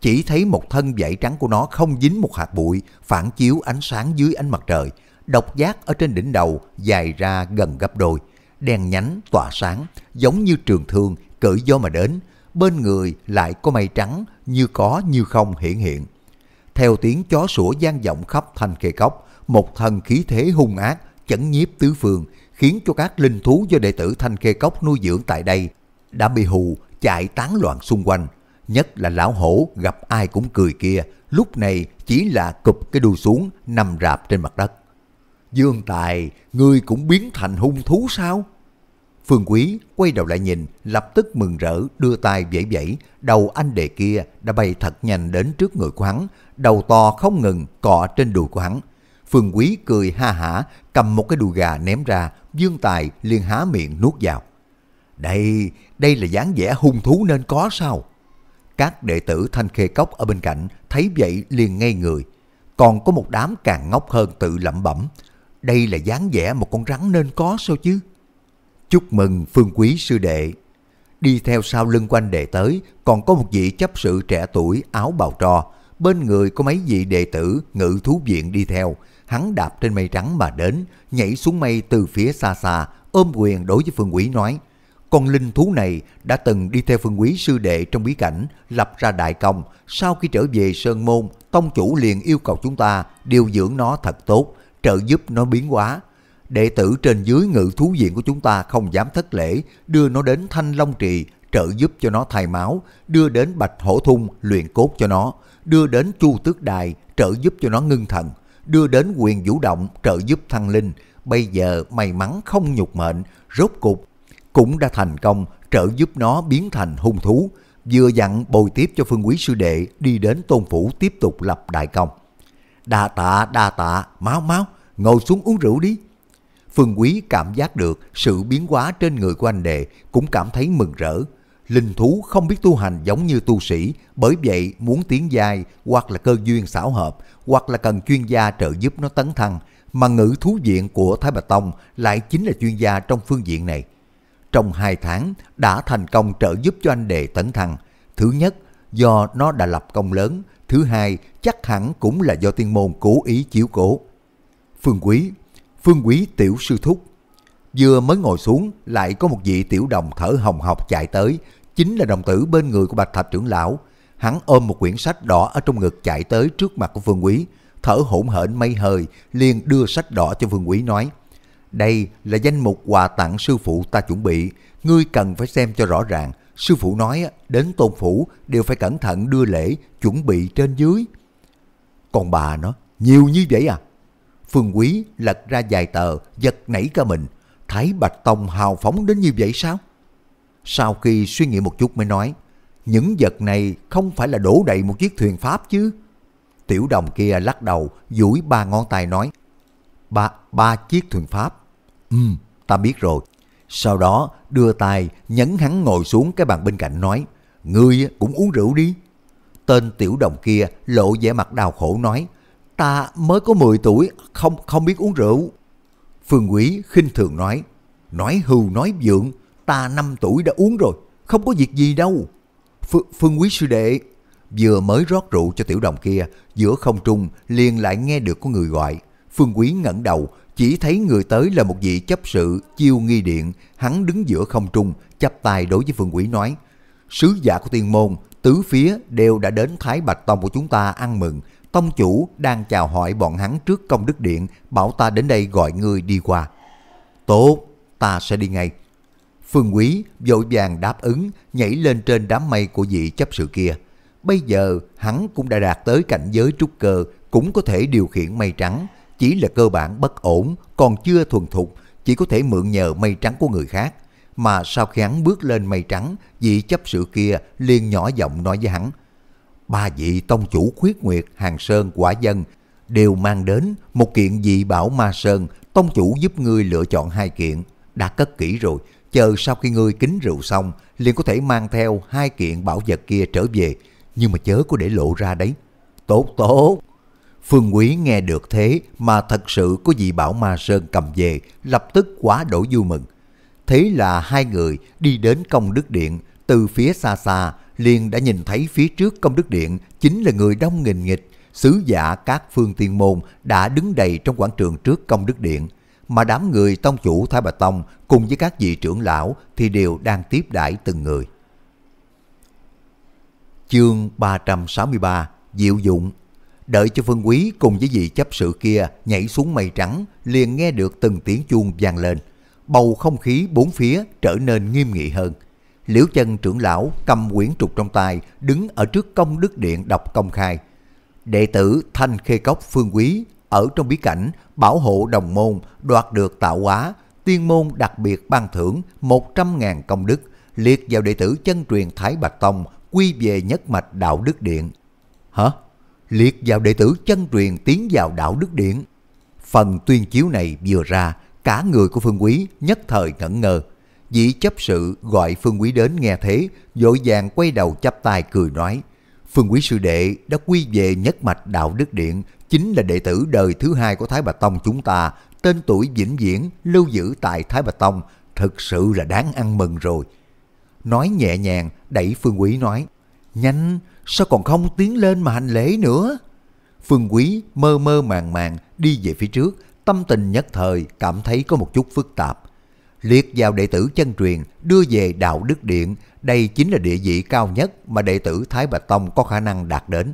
Chỉ thấy một thân vảy trắng của nó không dính một hạt bụi, phản chiếu ánh sáng dưới ánh mặt trời. Độc giác ở trên đỉnh đầu dài ra gần gấp đôi, đèn nhánh tỏa sáng, giống như trường thương cưỡi gió mà đến. Bên người lại có mây trắng, như có như không hiển hiện. Theo tiếng chó sủa gian vọng khắp thành kề cốc, một thân khí thế hung ác, chấn nhiếp tứ phương, khiến cho các linh thú do đệ tử Thanh Khê Cốc nuôi dưỡng tại đây đã bị hù chạy tán loạn xung quanh. Nhất là lão hổ gặp ai cũng cười kia, lúc này chỉ là cụp cái đuôi xuống nằm rạp trên mặt đất. Dương Tài, ngươi cũng biến thành hung thú sao? Phương Quý quay đầu lại nhìn, lập tức mừng rỡ, đưa tay vẫy vẫy, đầu anh đề kia đã bay thật nhanh đến trước người của hắn, đầu to không ngừng cọ trên đùi của hắn, Phương Quý cười ha hả, cầm một cái đùi gà ném ra, Dương Tài liền há miệng nuốt vào. Đây, đây là dáng vẻ hung thú nên có sao? Các đệ tử Thanh Khê Cốc ở bên cạnh thấy vậy liền ngây người. Còn có một đám càng ngốc hơn tự lẩm bẩm. Đây là dáng vẻ một con rắn nên có sao chứ? Chúc mừng Phương Quý sư đệ. Đi theo sau lưng quanh đệ tới còn có một vị chấp sự trẻ tuổi áo bào trò. Bên người có mấy vị đệ tử ngự thú viện đi theo hắn đạp trên mây trắng mà đến, nhảy xuống mây từ phía xa xa, ôm quyền đối với Phương Quý nói, con linh thú này đã từng đi theo Phương Quý sư đệ trong bí cảnh, lập ra đại công, sau khi trở về Sơn Môn, tông chủ liền yêu cầu chúng ta điều dưỡng nó thật tốt, trợ giúp nó biến hóa. Đệ tử trên dưới ngự thú viện của chúng ta không dám thất lễ, đưa nó đến Thanh Long Trì, trợ giúp cho nó thay máu, đưa đến Bạch Hổ Thung luyện cốt cho nó, đưa đến Chu Tước Đài, trợ giúp cho nó ngưng thần đưa đến quyền vũ động trợ giúp thăng linh, bây giờ may mắn không nhục mệnh, rốt cục cũng đã thành công trợ giúp nó biến thành hung thú, vừa dặn bồi tiếp cho phương quý sư đệ đi đến tôn phủ tiếp tục lập đại công. Đa tạ, đa tạ, máu máu, ngồi xuống uống rượu đi. Phương quý cảm giác được sự biến hóa trên người của anh đệ cũng cảm thấy mừng rỡ. Linh thú không biết tu hành giống như tu sĩ, bởi vậy muốn tiến dài hoặc là cơ duyên xảo hợp, hoặc là cần chuyên gia trợ giúp nó tấn thăng, mà ngữ thú diện của Thái Bạch Tông lại chính là chuyên gia trong phương diện này. Trong 2 tháng đã thành công trợ giúp cho anh đệ tấn thăng. Thứ nhất, do nó đã lập công lớn, thứ hai chắc hẳn cũng là do tiên môn cố ý chiếu cố. Phương Quý Phương Quý tiểu sư thúc Vừa mới ngồi xuống lại có một vị tiểu đồng thở hồng hộc chạy tới, chính là đồng tử bên người của Bạch Thạch trưởng lão. Hắn ôm một quyển sách đỏ ở trong ngực chạy tới trước mặt của Phương Quý, thở hổn hển mây hơi, liền đưa sách đỏ cho Phương Quý nói. Đây là danh mục quà tặng sư phụ ta chuẩn bị, ngươi cần phải xem cho rõ ràng. Sư phụ nói đến tôn phủ đều phải cẩn thận đưa lễ, chuẩn bị trên dưới. Còn bà nó, nhiều như vậy à? Phương Quý lật ra vài tờ, giật nảy cả mình, Thái Bạch Tông hào phóng đến như vậy sao? Sau khi suy nghĩ một chút mới nói, những vật này không phải là đổ đầy một chiếc thuyền Pháp chứ. Tiểu đồng kia lắc đầu, duỗi ba ngón tay nói, ba, ba chiếc thuyền Pháp. Ừ, ta biết rồi. Sau đó đưa tay nhấn hắn ngồi xuống cái bàn bên cạnh nói, ngươi cũng uống rượu đi. Tên tiểu đồng kia lộ vẻ mặt đau khổ nói, ta mới có 10 tuổi, không không biết uống rượu. Phương Quý khinh thường nói, nói hưu nói dượng, ta 5 tuổi đã uống rồi, không có việc gì đâu. Ph Phương Quý sư đệ vừa mới rót rượu cho tiểu đồng kia, giữa không trung liền lại nghe được có người gọi. Phương Quý ngẩng đầu, chỉ thấy người tới là một vị chấp sự chiêu nghi điện, hắn đứng giữa không trung, chắp tay đối với Phương Quý nói, sứ giả của tiên môn, tứ phía đều đã đến Thái Bạch Tông của chúng ta ăn mừng, tông chủ đang chào hỏi bọn hắn trước công đức điện, bảo ta đến đây gọi ngươi đi qua. Tốt, ta sẽ đi ngay. Phương Quý vội vàng đáp ứng, nhảy lên trên đám mây của vị chấp sự kia. Bây giờ hắn cũng đã đạt tới cảnh giới trúc cơ, cũng có thể điều khiển mây trắng, chỉ là cơ bản bất ổn, còn chưa thuần thục, chỉ có thể mượn nhờ mây trắng của người khác. Mà sau khi hắn bước lên mây trắng, vị chấp sự kia liền nhỏ giọng nói với hắn – ba vị tông chủ khuyết nguyệt hàng sơn quả dân đều mang đến một kiện dị bảo ma sơn tông chủ giúp ngươi lựa chọn hai kiện đã cất kỹ rồi chờ sau khi ngươi kính rượu xong liền có thể mang theo hai kiện bảo vật kia trở về nhưng mà chớ có để lộ ra đấy tốt tốt phương quý nghe được thế mà thật sự có dị bảo ma sơn cầm về lập tức quá đổi vui mừng thế là hai người đi đến công đức điện từ phía xa xa liền đã nhìn thấy phía trước công đức điện chính là người đông nghìn nghịch, sứ giả các phương tiên môn đã đứng đầy trong quảng trường trước công đức điện, mà đám người tông chủ Thái Bà Tông cùng với các vị trưởng lão thì đều đang tiếp đãi từng người. Chương 363 Diệu dụng Đợi cho phương quý cùng với vị chấp sự kia nhảy xuống mây trắng liền nghe được từng tiếng chuông vang lên. Bầu không khí bốn phía trở nên nghiêm nghị hơn Liễu chân trưởng lão cầm quyển trục trong tay, đứng ở trước công đức điện đọc công khai. Đệ tử Thanh Khê Cốc Phương Quý ở trong bí cảnh bảo hộ đồng môn đoạt được tạo hóa, tiên môn đặc biệt ban thưởng 100.000 công đức, liệt vào đệ tử chân truyền Thái Bạch Tông quy về nhất mạch đạo đức điện. Hả? Liệt vào đệ tử chân truyền tiến vào đạo đức điện. Phần tuyên chiếu này vừa ra, cả người của Phương Quý nhất thời ngẩn ngơ dĩ chấp sự gọi Phương Quý đến nghe thế, dội vàng quay đầu chắp tay cười nói, Phương Quý Sư Đệ đã quy về nhất mạch Đạo Đức Điện, chính là đệ tử đời thứ hai của Thái Bà Tông chúng ta, tên tuổi vĩnh viễn lưu giữ tại Thái Bà Tông, thật sự là đáng ăn mừng rồi. Nói nhẹ nhàng, đẩy Phương Quý nói, Nhanh, sao còn không tiến lên mà hành lễ nữa? Phương Quý mơ mơ màng màng đi về phía trước, tâm tình nhất thời cảm thấy có một chút phức tạp liệt vào đệ tử chân truyền đưa về Đạo Đức Điện, đây chính là địa vị cao nhất mà đệ tử Thái Bạch Tông có khả năng đạt đến.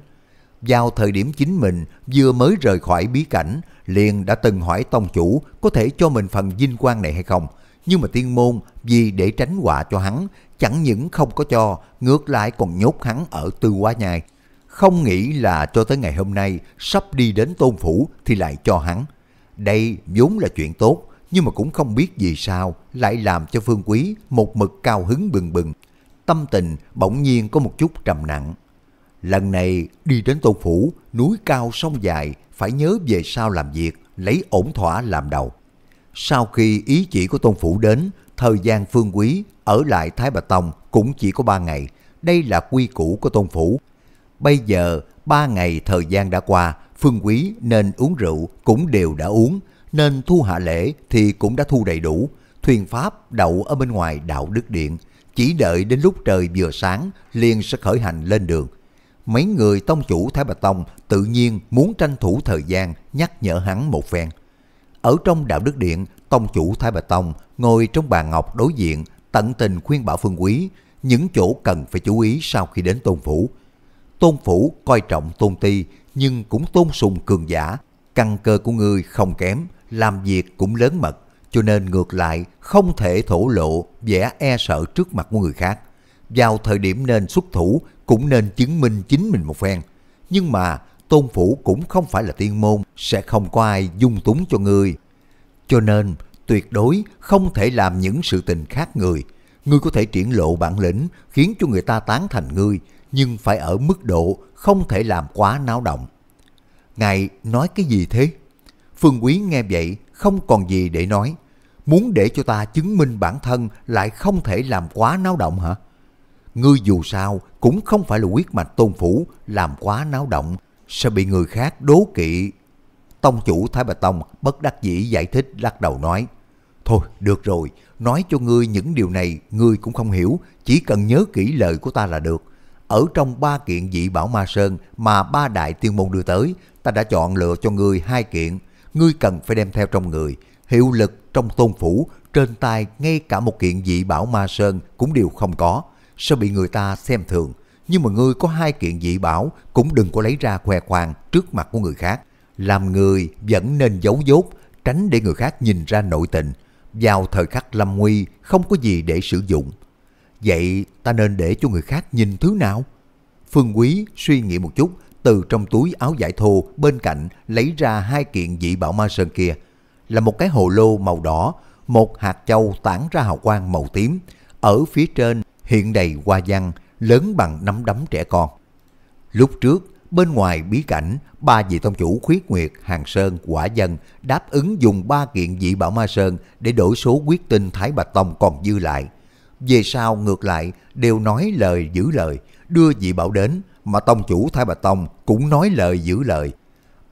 Vào thời điểm chính mình vừa mới rời khỏi bí cảnh, liền đã từng hỏi tông chủ có thể cho mình phần vinh quang này hay không. Nhưng mà tiên môn vì để tránh họa cho hắn, chẳng những không có cho, ngược lại còn nhốt hắn ở tư quá nhai. Không nghĩ là cho tới ngày hôm nay, sắp đi đến tôn phủ thì lại cho hắn. Đây vốn là chuyện tốt, nhưng mà cũng không biết vì sao lại làm cho Phương Quý một mực cao hứng bừng bừng. Tâm tình bỗng nhiên có một chút trầm nặng. Lần này đi đến tôn Phủ, núi cao sông dài, phải nhớ về sau làm việc, lấy ổn thỏa làm đầu. Sau khi ý chỉ của Tôn Phủ đến, thời gian Phương Quý ở lại Thái Bà Tông cũng chỉ có 3 ngày. Đây là quy củ của Tôn Phủ. Bây giờ, 3 ngày thời gian đã qua, Phương Quý nên uống rượu cũng đều đã uống, nên thu hạ lễ thì cũng đã thu đầy đủ, thuyền pháp đậu ở bên ngoài đạo đức điện, chỉ đợi đến lúc trời vừa sáng liền sẽ khởi hành lên đường. Mấy người tông chủ Thái Bạch Tông tự nhiên muốn tranh thủ thời gian nhắc nhở hắn một phen. Ở trong đạo đức điện, tông chủ Thái Bạch Tông ngồi trong bàn ngọc đối diện tận tình khuyên bảo phương quý những chỗ cần phải chú ý sau khi đến tôn phủ. Tôn phủ coi trọng tôn ti nhưng cũng tôn sùng cường giả, căn cơ của người không kém, làm việc cũng lớn mật, cho nên ngược lại không thể thổ lộ vẻ e sợ trước mặt của người khác. Vào thời điểm nên xuất thủ cũng nên chứng minh chính mình một phen. Nhưng mà tôn phủ cũng không phải là tiên môn, sẽ không có ai dung túng cho người. Cho nên tuyệt đối không thể làm những sự tình khác người. Ngươi có thể triển lộ bản lĩnh khiến cho người ta tán thành ngươi, nhưng phải ở mức độ không thể làm quá náo động. Ngài nói cái gì thế? Phương Quý nghe vậy không còn gì để nói. Muốn để cho ta chứng minh bản thân lại không thể làm quá náo động hả? Ngươi dù sao cũng không phải là quyết mạch tôn phủ làm quá náo động sẽ bị người khác đố kỵ. Tông chủ Thái Bà Tông bất đắc dĩ giải thích lắc đầu nói Thôi được rồi, nói cho ngươi những điều này ngươi cũng không hiểu, chỉ cần nhớ kỹ lời của ta là được. Ở trong ba kiện dị bảo ma sơn mà ba đại tiên môn đưa tới, ta đã chọn lựa cho ngươi hai kiện, ngươi cần phải đem theo trong người, hiệu lực trong tôn phủ, trên tay ngay cả một kiện dị bảo ma sơn cũng đều không có, sẽ bị người ta xem thường. Nhưng mà ngươi có hai kiện dị bảo cũng đừng có lấy ra khoe khoang trước mặt của người khác. Làm người vẫn nên giấu dốt, tránh để người khác nhìn ra nội tình. Vào thời khắc lâm nguy, không có gì để sử dụng. Vậy ta nên để cho người khác nhìn thứ nào? Phương Quý suy nghĩ một chút từ trong túi áo giải thô bên cạnh lấy ra hai kiện dị bảo ma sơn kia. Là một cái hồ lô màu đỏ, một hạt châu tản ra hào quang màu tím, ở phía trên hiện đầy hoa văn lớn bằng nắm đấm trẻ con. Lúc trước, bên ngoài bí cảnh, ba vị tông chủ khuyết nguyệt, hàng sơn, quả dân đáp ứng dùng ba kiện dị bảo ma sơn để đổi số quyết tinh Thái Bạch Tông còn dư lại. Về sau ngược lại đều nói lời giữ lời, đưa dị bảo đến mà tông chủ Thái bà Tông cũng nói lời giữ lời.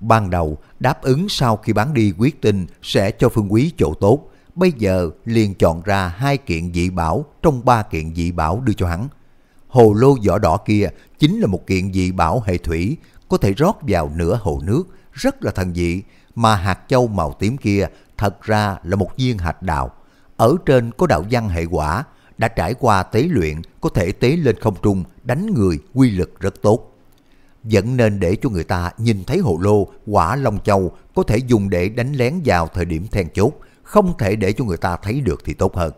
Ban đầu đáp ứng sau khi bán đi quyết tinh sẽ cho phương quý chỗ tốt, bây giờ liền chọn ra hai kiện dị bảo trong ba kiện dị bảo đưa cho hắn. Hồ lô vỏ đỏ kia chính là một kiện dị bảo hệ thủy, có thể rót vào nửa hồ nước, rất là thần dị, mà hạt châu màu tím kia thật ra là một viên hạt đạo. Ở trên có đạo văn hệ quả, đã trải qua tế luyện có thể tế lên không trung đánh người quy lực rất tốt. Vẫn nên để cho người ta nhìn thấy hồ lô, quả long châu có thể dùng để đánh lén vào thời điểm then chốt, không thể để cho người ta thấy được thì tốt hơn.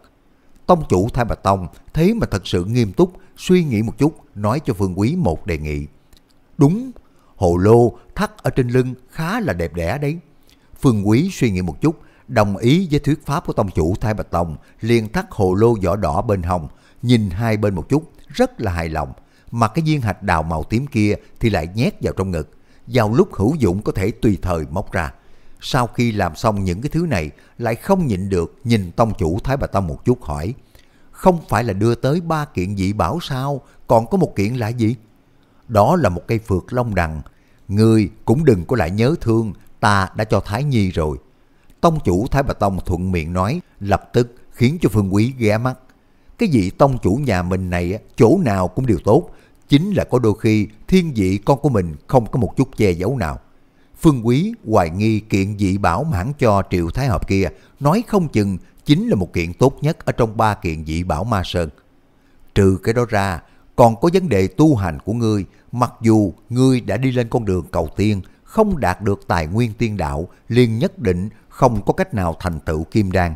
Tông chủ Thái Bạch Tông thế mà thật sự nghiêm túc, suy nghĩ một chút, nói cho Phương Quý một đề nghị. Đúng, hồ lô thắt ở trên lưng khá là đẹp đẽ đấy. Phương Quý suy nghĩ một chút, đồng ý với thuyết pháp của tông chủ Thái Bạch Tông, liền thắt hồ lô vỏ đỏ bên hồng nhìn hai bên một chút, rất là hài lòng. Mà cái viên hạch đào màu tím kia thì lại nhét vào trong ngực, vào lúc hữu dụng có thể tùy thời móc ra. Sau khi làm xong những cái thứ này, lại không nhịn được nhìn tông chủ Thái Bạch Tông một chút hỏi, không phải là đưa tới ba kiện dị bảo sao, còn có một kiện là gì? Đó là một cây phượt long đằng, người cũng đừng có lại nhớ thương, ta đã cho Thái Nhi rồi. Tông chủ Thái Bà Tông thuận miệng nói, lập tức khiến cho Phương Quý ghé mắt. Cái gì tông chủ nhà mình này chỗ nào cũng đều tốt, chính là có đôi khi thiên vị con của mình không có một chút che giấu nào. Phương Quý hoài nghi kiện dị bảo mãn cho Triệu Thái Hợp kia, nói không chừng chính là một kiện tốt nhất ở trong ba kiện dị bảo Ma Sơn. Trừ cái đó ra, còn có vấn đề tu hành của ngươi, mặc dù ngươi đã đi lên con đường cầu tiên, không đạt được tài nguyên tiên đạo, liền nhất định không có cách nào thành tựu kim đan,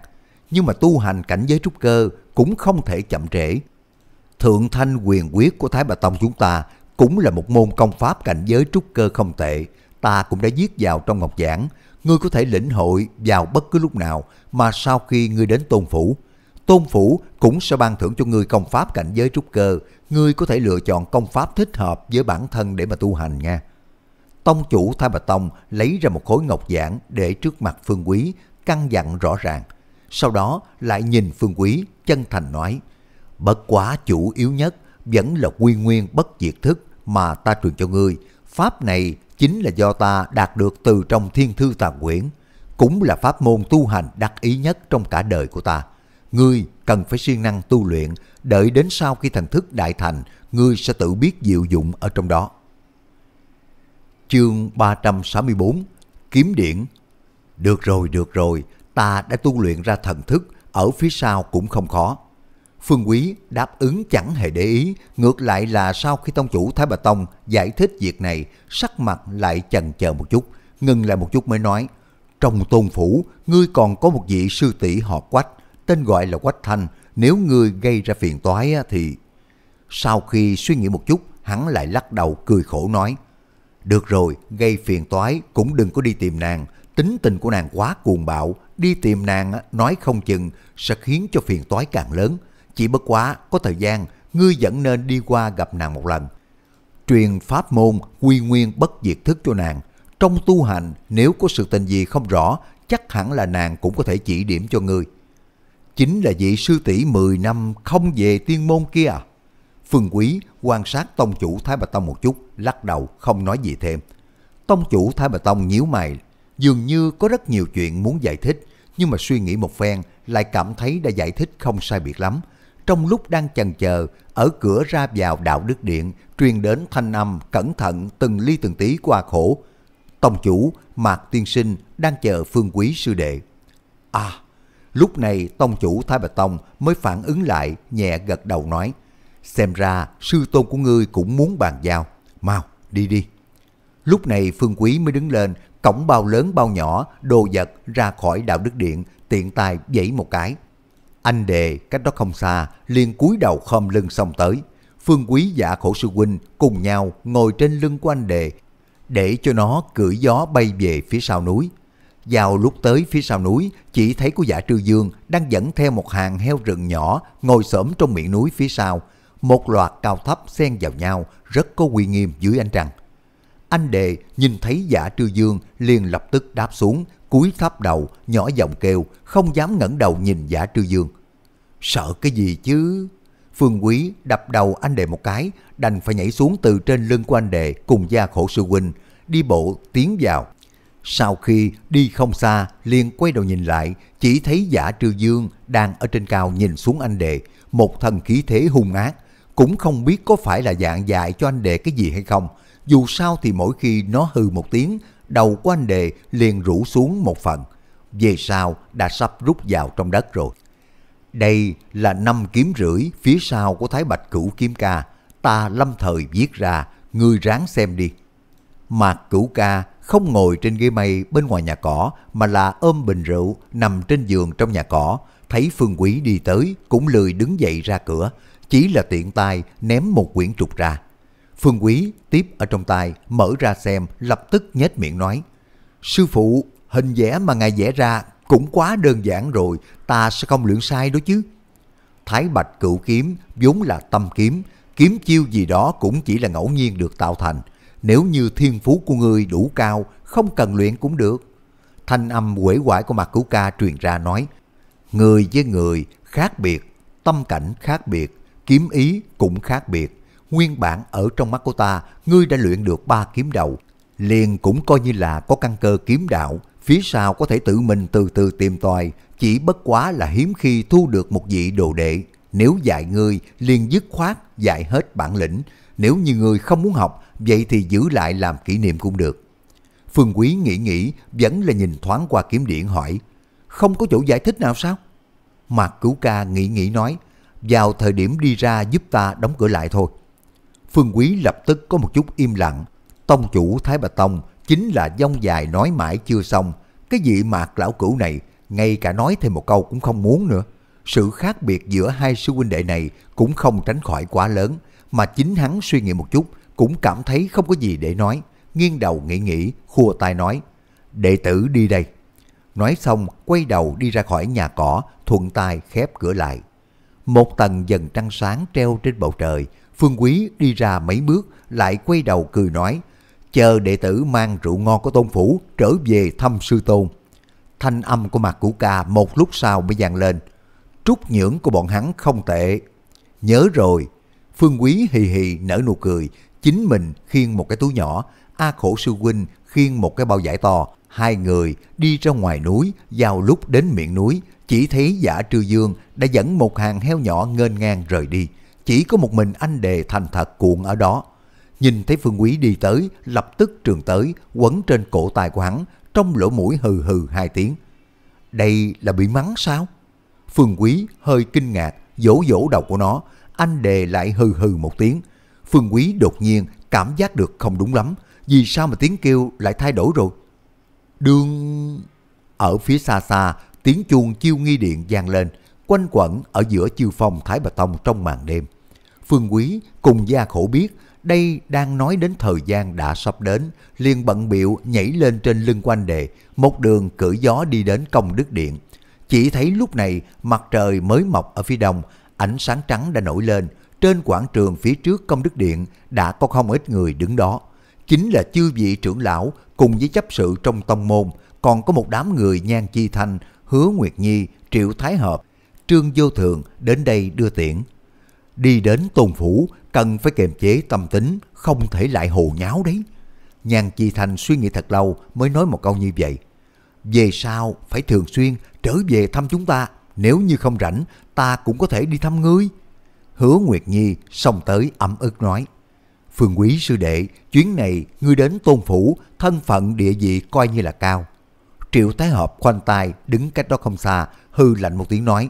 nhưng mà tu hành cảnh giới trúc cơ cũng không thể chậm trễ. Thượng thanh quyền quyết của Thái Bà Tông chúng ta cũng là một môn công pháp cảnh giới trúc cơ không tệ, ta cũng đã viết vào trong ngọc giảng, ngươi có thể lĩnh hội vào bất cứ lúc nào mà sau khi ngươi đến tôn phủ. Tôn phủ cũng sẽ ban thưởng cho ngươi công pháp cảnh giới trúc cơ, ngươi có thể lựa chọn công pháp thích hợp với bản thân để mà tu hành nha. Tông chủ Thái bà Tông lấy ra một khối ngọc giản để trước mặt Phương Quý, căn dặn rõ ràng. Sau đó lại nhìn Phương Quý, chân thành nói, bất quá chủ yếu nhất vẫn là quy nguyên bất diệt thức mà ta truyền cho ngươi. Pháp này chính là do ta đạt được từ trong thiên thư tàng quyển, cũng là pháp môn tu hành đặc ý nhất trong cả đời của ta. Ngươi cần phải siêng năng tu luyện, đợi đến sau khi thành thức đại thành, ngươi sẽ tự biết diệu dụng ở trong đó. Chương 364 Kiếm điển Được rồi, được rồi, ta đã tu luyện ra thần thức, ở phía sau cũng không khó. Phương Quý đáp ứng chẳng hề để ý, ngược lại là sau khi tông chủ Thái Bà Tông giải thích việc này, sắc mặt lại chần chờ một chút, ngừng lại một chút mới nói, trong tôn phủ, ngươi còn có một vị sư tỷ họ Quách, tên gọi là Quách Thanh, nếu ngươi gây ra phiền toái thì... Sau khi suy nghĩ một chút, hắn lại lắc đầu cười khổ nói, được rồi, gây phiền toái cũng đừng có đi tìm nàng, tính tình của nàng quá cuồng bạo, đi tìm nàng nói không chừng sẽ khiến cho phiền toái càng lớn. Chỉ bất quá, có thời gian, ngươi vẫn nên đi qua gặp nàng một lần. Truyền pháp môn quy nguyên bất diệt thức cho nàng. Trong tu hành, nếu có sự tình gì không rõ, chắc hẳn là nàng cũng có thể chỉ điểm cho ngươi. Chính là vị sư tỷ 10 năm không về tiên môn kia à? Phương Quý quan sát tông chủ Thái Bà Tông một chút, lắc đầu không nói gì thêm. Tông chủ Thái Bà Tông nhíu mày, dường như có rất nhiều chuyện muốn giải thích, nhưng mà suy nghĩ một phen lại cảm thấy đã giải thích không sai biệt lắm. Trong lúc đang chần chờ, ở cửa ra vào đạo đức điện, truyền đến thanh âm cẩn thận từng ly từng tí qua khổ. Tông chủ, Mạc Tiên Sinh đang chờ Phương Quý sư đệ. À, lúc này tông chủ Thái Bà Tông mới phản ứng lại, nhẹ gật đầu nói – xem ra sư tôn của ngươi cũng muốn bàn giao, mau, đi đi. Lúc này Phương Quý mới đứng lên, cổng bao lớn bao nhỏ, đồ vật ra khỏi đạo đức điện, tiện tay dãy một cái. Anh đề cách đó không xa, liền cúi đầu khom lưng xong tới. Phương Quý giả khổ sư huynh cùng nhau ngồi trên lưng của anh đề, để cho nó cưỡi gió bay về phía sau núi. Vào lúc tới phía sau núi, chỉ thấy của giả dạ trư dương đang dẫn theo một hàng heo rừng nhỏ ngồi xổm trong miệng núi phía sau, một loạt cao thấp xen vào nhau rất có uy nghiêm dưới ánh trăng. Anh đệ nhìn thấy giả trư dương liền lập tức đáp xuống, cúi thấp đầu, nhỏ giọng kêu, không dám ngẩng đầu nhìn giả trư dương. Sợ cái gì chứ? Phương Quý đập đầu anh đệ một cái, đành phải nhảy xuống từ trên lưng của anh đệ cùng gia khổ sư huynh, đi bộ tiến vào. Sau khi đi không xa, liền quay đầu nhìn lại, chỉ thấy giả trư dương đang ở trên cao nhìn xuống anh đệ một thần khí thế hung ác, cũng không biết có phải là dạng dạy cho anh đệ cái gì hay không. Dù sao thì mỗi khi nó hư một tiếng, đầu của anh đệ liền rũ xuống một phần. Về sau đã sắp rút vào trong đất rồi. Đây là năm kiếm rưỡi phía sau của Thái Bạch Cửu Kiếm Ca. Ta lâm thời viết ra, ngươi ráng xem đi. Mạc Cửu Ca không ngồi trên ghế mây bên ngoài nhà cỏ mà là ôm bình rượu nằm trên giường trong nhà cỏ. Thấy Phương Quý đi tới cũng lười đứng dậy ra cửa, chỉ là tiện tay ném một quyển trục ra. Phương Quý tiếp ở trong tay, mở ra xem, lập tức nhếch miệng nói. Sư phụ, hình vẽ mà ngài vẽ ra cũng quá đơn giản rồi, ta sẽ không luyện sai đó chứ. Thái Bạch cựu kiếm vốn là tâm kiếm, kiếm chiêu gì đó cũng chỉ là ngẫu nhiên được tạo thành. Nếu như thiên phú của ngươi đủ cao, không cần luyện cũng được. Thanh âm quể quải của mặt cứu ca truyền ra nói, Người với người khác biệt, tâm cảnh khác biệt, kiếm ý cũng khác biệt. Nguyên bản ở trong mắt của ta, ngươi đã luyện được ba kiếm đầu, liền cũng coi như là có căn cơ kiếm đạo, phía sau có thể tự mình từ từ tìm tòi, chỉ bất quá là hiếm khi thu được một vị đồ đệ. Nếu dạy ngươi, liền dứt khoát, dạy hết bản lĩnh. Nếu như ngươi không muốn học, vậy thì giữ lại làm kỷ niệm cũng được. Phương Quý nghĩ nghĩ, vẫn là nhìn thoáng qua kiếm điện hỏi, không có chỗ giải thích nào sao? Mạc Cửu Ca nghĩ nghĩ nói, vào thời điểm đi ra giúp ta đóng cửa lại thôi. Phương Quý lập tức có một chút im lặng, tông chủ Thái Bạch Tông chính là dông dài nói mãi chưa xong, cái vị mạc lão cửu này ngay cả nói thêm một câu cũng không muốn nữa. Sự khác biệt giữa hai sư huynh đệ này cũng không tránh khỏi quá lớn, mà chính hắn suy nghĩ một chút cũng cảm thấy không có gì để nói, nghiêng đầu nghĩ nghĩ, khua tay nói, đệ tử đi đây. Nói xong, quay đầu đi ra khỏi nhà cỏ, thuận tay khép cửa lại. Một tầng dần trăng sáng treo trên bầu trời, Phương Quý đi ra mấy bước lại quay đầu cười nói, chờ đệ tử mang rượu ngon của tôn phủ trở về thăm sư tôn. Thanh âm của mặt của ca một lúc sau mới vang lên, trúc nhưỡng của bọn hắn không tệ. Nhớ rồi, Phương Quý hì hì nở nụ cười, chính mình khiêng một cái túi nhỏ, A Khổ Sư Huynh khiêng một cái bao giải to, hai người đi ra ngoài núi vào lúc đến miệng núi chỉ thấy giả trư dương đã dẫn một hàng heo nhỏ ngênh ngang rời đi. Chỉ có một mình anh đề thành thật cuộn ở đó. Nhìn thấy phương quý đi tới, lập tức trường tới, quấn trên cổ tay của hắn, trong lỗ mũi hừ hừ hai tiếng. Đây là bị mắng sao? Phương quý hơi kinh ngạc, dỗ dỗ đầu của nó, anh đề lại hừ hừ một tiếng. Phương quý đột nhiên cảm giác được không đúng lắm, vì sao mà tiếng kêu lại thay đổi rồi? Đương... Ở phía xa xa, tiếng chuông chiêu nghi điện vang lên, quanh quẩn ở giữa chiêu phong Thái Bà Tông trong màn đêm. Phương Quý cùng gia khổ biết đây đang nói đến thời gian đã sắp đến, liền bận biểu nhảy lên trên lưng quanh đề, một đường cử gió đi đến công đức điện. Chỉ thấy lúc này mặt trời mới mọc ở phía đông, ánh sáng trắng đã nổi lên, trên quảng trường phía trước công đức điện đã có không ít người đứng đó. Chính là chư vị trưởng lão cùng với chấp sự trong tông môn, còn có một đám người nhan chi thanh Hứa Nguyệt Nhi, Triệu Thái Hợp, Trương Vô Thường đến đây đưa tiễn. Đi đến Tôn Phủ cần phải kiềm chế tâm tính, không thể lại hồ nháo đấy. Nhàn Chi Thành suy nghĩ thật lâu mới nói một câu như vậy. Về sao phải thường xuyên trở về thăm chúng ta, nếu như không rảnh ta cũng có thể đi thăm ngươi. Hứa Nguyệt Nhi xông tới ấm ức nói. Phương quý sư đệ, chuyến này ngươi đến tôn phủ, thân phận địa vị coi như là cao. Triệu Thái Hợp khoanh tay đứng cách đó không xa, hư lạnh một tiếng nói.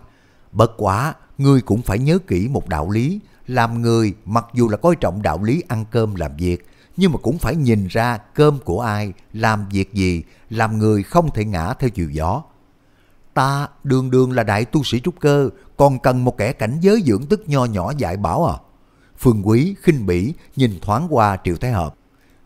Bất quá, ngươi cũng phải nhớ kỹ một đạo lý. Làm người mặc dù là coi trọng đạo lý ăn cơm làm việc, nhưng mà cũng phải nhìn ra cơm của ai, làm việc gì, làm người không thể ngã theo chiều gió. Ta đường đường là đại tu sĩ trúc cơ, còn cần một kẻ cảnh giới dưỡng tức nho nhỏ dạy bảo à? Phương Quý khinh bỉ nhìn thoáng qua Triệu Thái Hợp.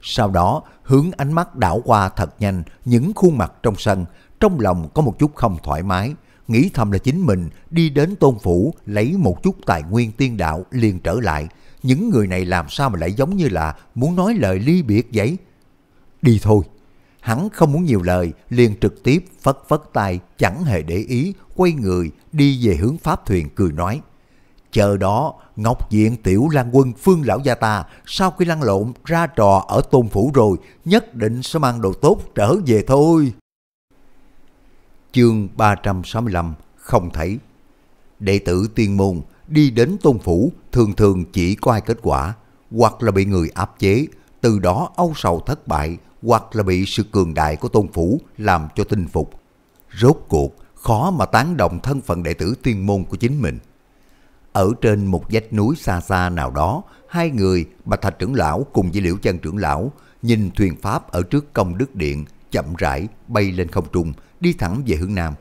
Sau đó hướng ánh mắt đảo qua thật nhanh những khuôn mặt trong sân, trong lòng có một chút không thoải mái, nghĩ thầm là chính mình đi đến tôn phủ lấy một chút tài nguyên tiên đạo liền trở lại. Những người này làm sao mà lại giống như là muốn nói lời ly biệt vậy? Đi thôi. Hắn không muốn nhiều lời, liền trực tiếp phất phất tay, chẳng hề để ý, quay người, đi về hướng pháp thuyền cười nói. Chờ đó, Ngọc Diện tiểu lang quân Phương Lão Gia ta sau khi lăn lộn ra trò ở Tôn Phủ rồi, nhất định sẽ mang đồ tốt trở về thôi. Chương 365 Không thấy Đệ tử tiên môn đi đến Tôn Phủ thường thường chỉ có hai kết quả, hoặc là bị người áp chế, từ đó âu sầu thất bại, hoặc là bị sự cường đại của Tôn Phủ làm cho tinh phục. Rốt cuộc, khó mà tán động thân phận đệ tử tiên môn của chính mình. Ở trên một vách núi xa xa nào đó, hai người, Bạch Thạch trưởng lão cùng với Liễu Chân trưởng lão, nhìn thuyền Pháp ở trước công đức điện, chậm rãi bay lên không trung, đi thẳng về hướng Nam.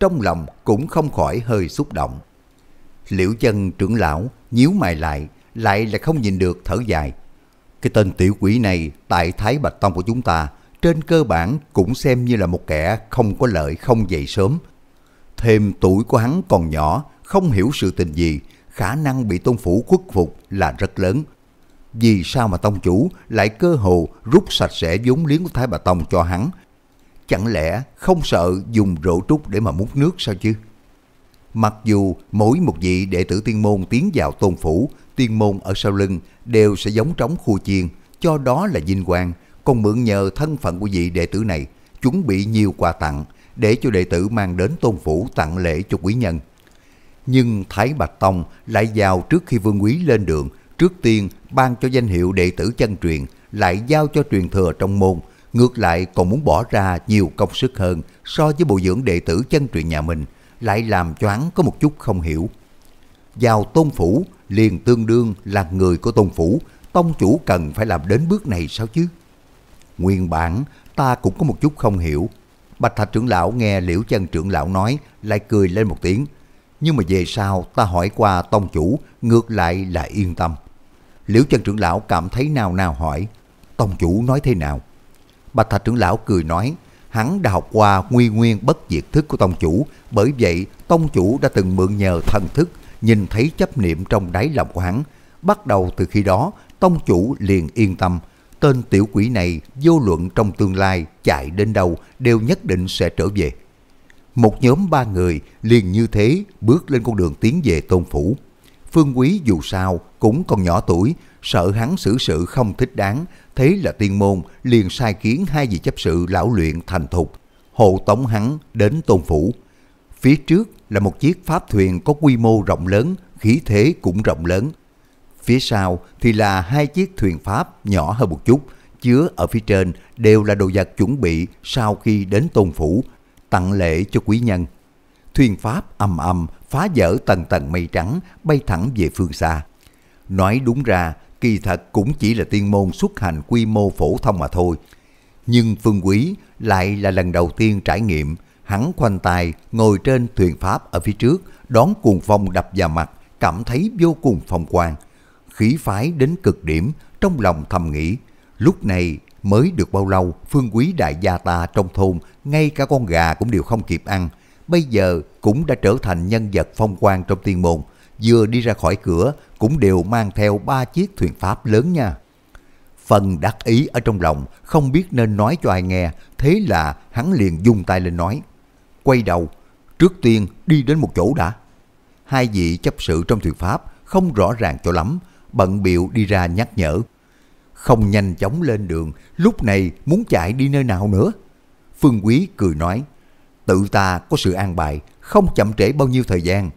Trong lòng cũng không khỏi hơi xúc động. Liễu Chân trưởng lão nhíu mày lại, lại là không nhìn được thở dài. Cái tên tiểu quỷ này tại Thái Bạch Tông của chúng ta, trên cơ bản cũng xem như là một kẻ không có lợi không dậy sớm. Thêm tuổi của hắn còn nhỏ, không hiểu sự tình gì, khả năng bị tôn phủ khuất phục là rất lớn. Vì sao mà tông chủ lại cơ hồ rút sạch sẽ vốn liếng của Thái Bà Tông cho hắn? Chẳng lẽ không sợ dùng rổ trúc để mà múc nước sao chứ? Mặc dù mỗi một vị đệ tử tiên môn tiến vào tôn phủ, tiên môn ở sau lưng đều sẽ giống trống khu chiên, cho đó là vinh quang, còn mượn nhờ thân phận của vị đệ tử này, chuẩn bị nhiều quà tặng để cho đệ tử mang đến tôn phủ tặng lễ cho quý nhân nhưng Thái Bạch Tông lại vào trước khi Vương Quý lên đường, trước tiên ban cho danh hiệu đệ tử chân truyền, lại giao cho truyền thừa trong môn, ngược lại còn muốn bỏ ra nhiều công sức hơn so với bồi dưỡng đệ tử chân truyền nhà mình, lại làm cho hắn có một chút không hiểu. Vào tôn phủ, liền tương đương là người của tôn phủ, tông chủ cần phải làm đến bước này sao chứ? Nguyên bản, ta cũng có một chút không hiểu. Bạch Thạch trưởng lão nghe Liễu Chân trưởng lão nói, lại cười lên một tiếng, nhưng mà về sau ta hỏi qua tông chủ, ngược lại là yên tâm. Liễu chân trưởng lão cảm thấy nào nào hỏi, tông chủ nói thế nào? Bạch thạch trưởng lão cười nói, hắn đã học qua nguy nguyên bất diệt thức của tông chủ, bởi vậy tông chủ đã từng mượn nhờ thần thức, nhìn thấy chấp niệm trong đáy lòng của hắn. Bắt đầu từ khi đó, tông chủ liền yên tâm, tên tiểu quỷ này vô luận trong tương lai chạy đến đâu đều nhất định sẽ trở về một nhóm ba người liền như thế bước lên con đường tiến về tôn phủ. Phương Quý dù sao cũng còn nhỏ tuổi, sợ hắn xử sự không thích đáng, thế là tiên môn liền sai kiến hai vị chấp sự lão luyện thành thục, hộ tống hắn đến tôn phủ. Phía trước là một chiếc pháp thuyền có quy mô rộng lớn, khí thế cũng rộng lớn. Phía sau thì là hai chiếc thuyền pháp nhỏ hơn một chút, chứa ở phía trên đều là đồ vật chuẩn bị sau khi đến tôn phủ tặng lễ cho quý nhân. Thuyền Pháp ầm ầm phá vỡ tầng tầng mây trắng, bay thẳng về phương xa. Nói đúng ra, kỳ thật cũng chỉ là tiên môn xuất hành quy mô phổ thông mà thôi. Nhưng Phương Quý lại là lần đầu tiên trải nghiệm, hắn khoanh tài ngồi trên thuyền Pháp ở phía trước, đón cuồng phong đập vào mặt, cảm thấy vô cùng phong quang. Khí phái đến cực điểm, trong lòng thầm nghĩ, lúc này Mới được bao lâu, phương quý đại gia ta trong thôn, ngay cả con gà cũng đều không kịp ăn. Bây giờ cũng đã trở thành nhân vật phong quang trong tiên môn. Vừa đi ra khỏi cửa, cũng đều mang theo ba chiếc thuyền Pháp lớn nha. Phần đắc ý ở trong lòng, không biết nên nói cho ai nghe, thế là hắn liền dung tay lên nói. Quay đầu, trước tiên đi đến một chỗ đã. Hai vị chấp sự trong thuyền Pháp không rõ ràng cho lắm, bận biệu đi ra nhắc nhở không nhanh chóng lên đường, lúc này muốn chạy đi nơi nào nữa. Phương Quý cười nói, tự ta có sự an bài, không chậm trễ bao nhiêu thời gian.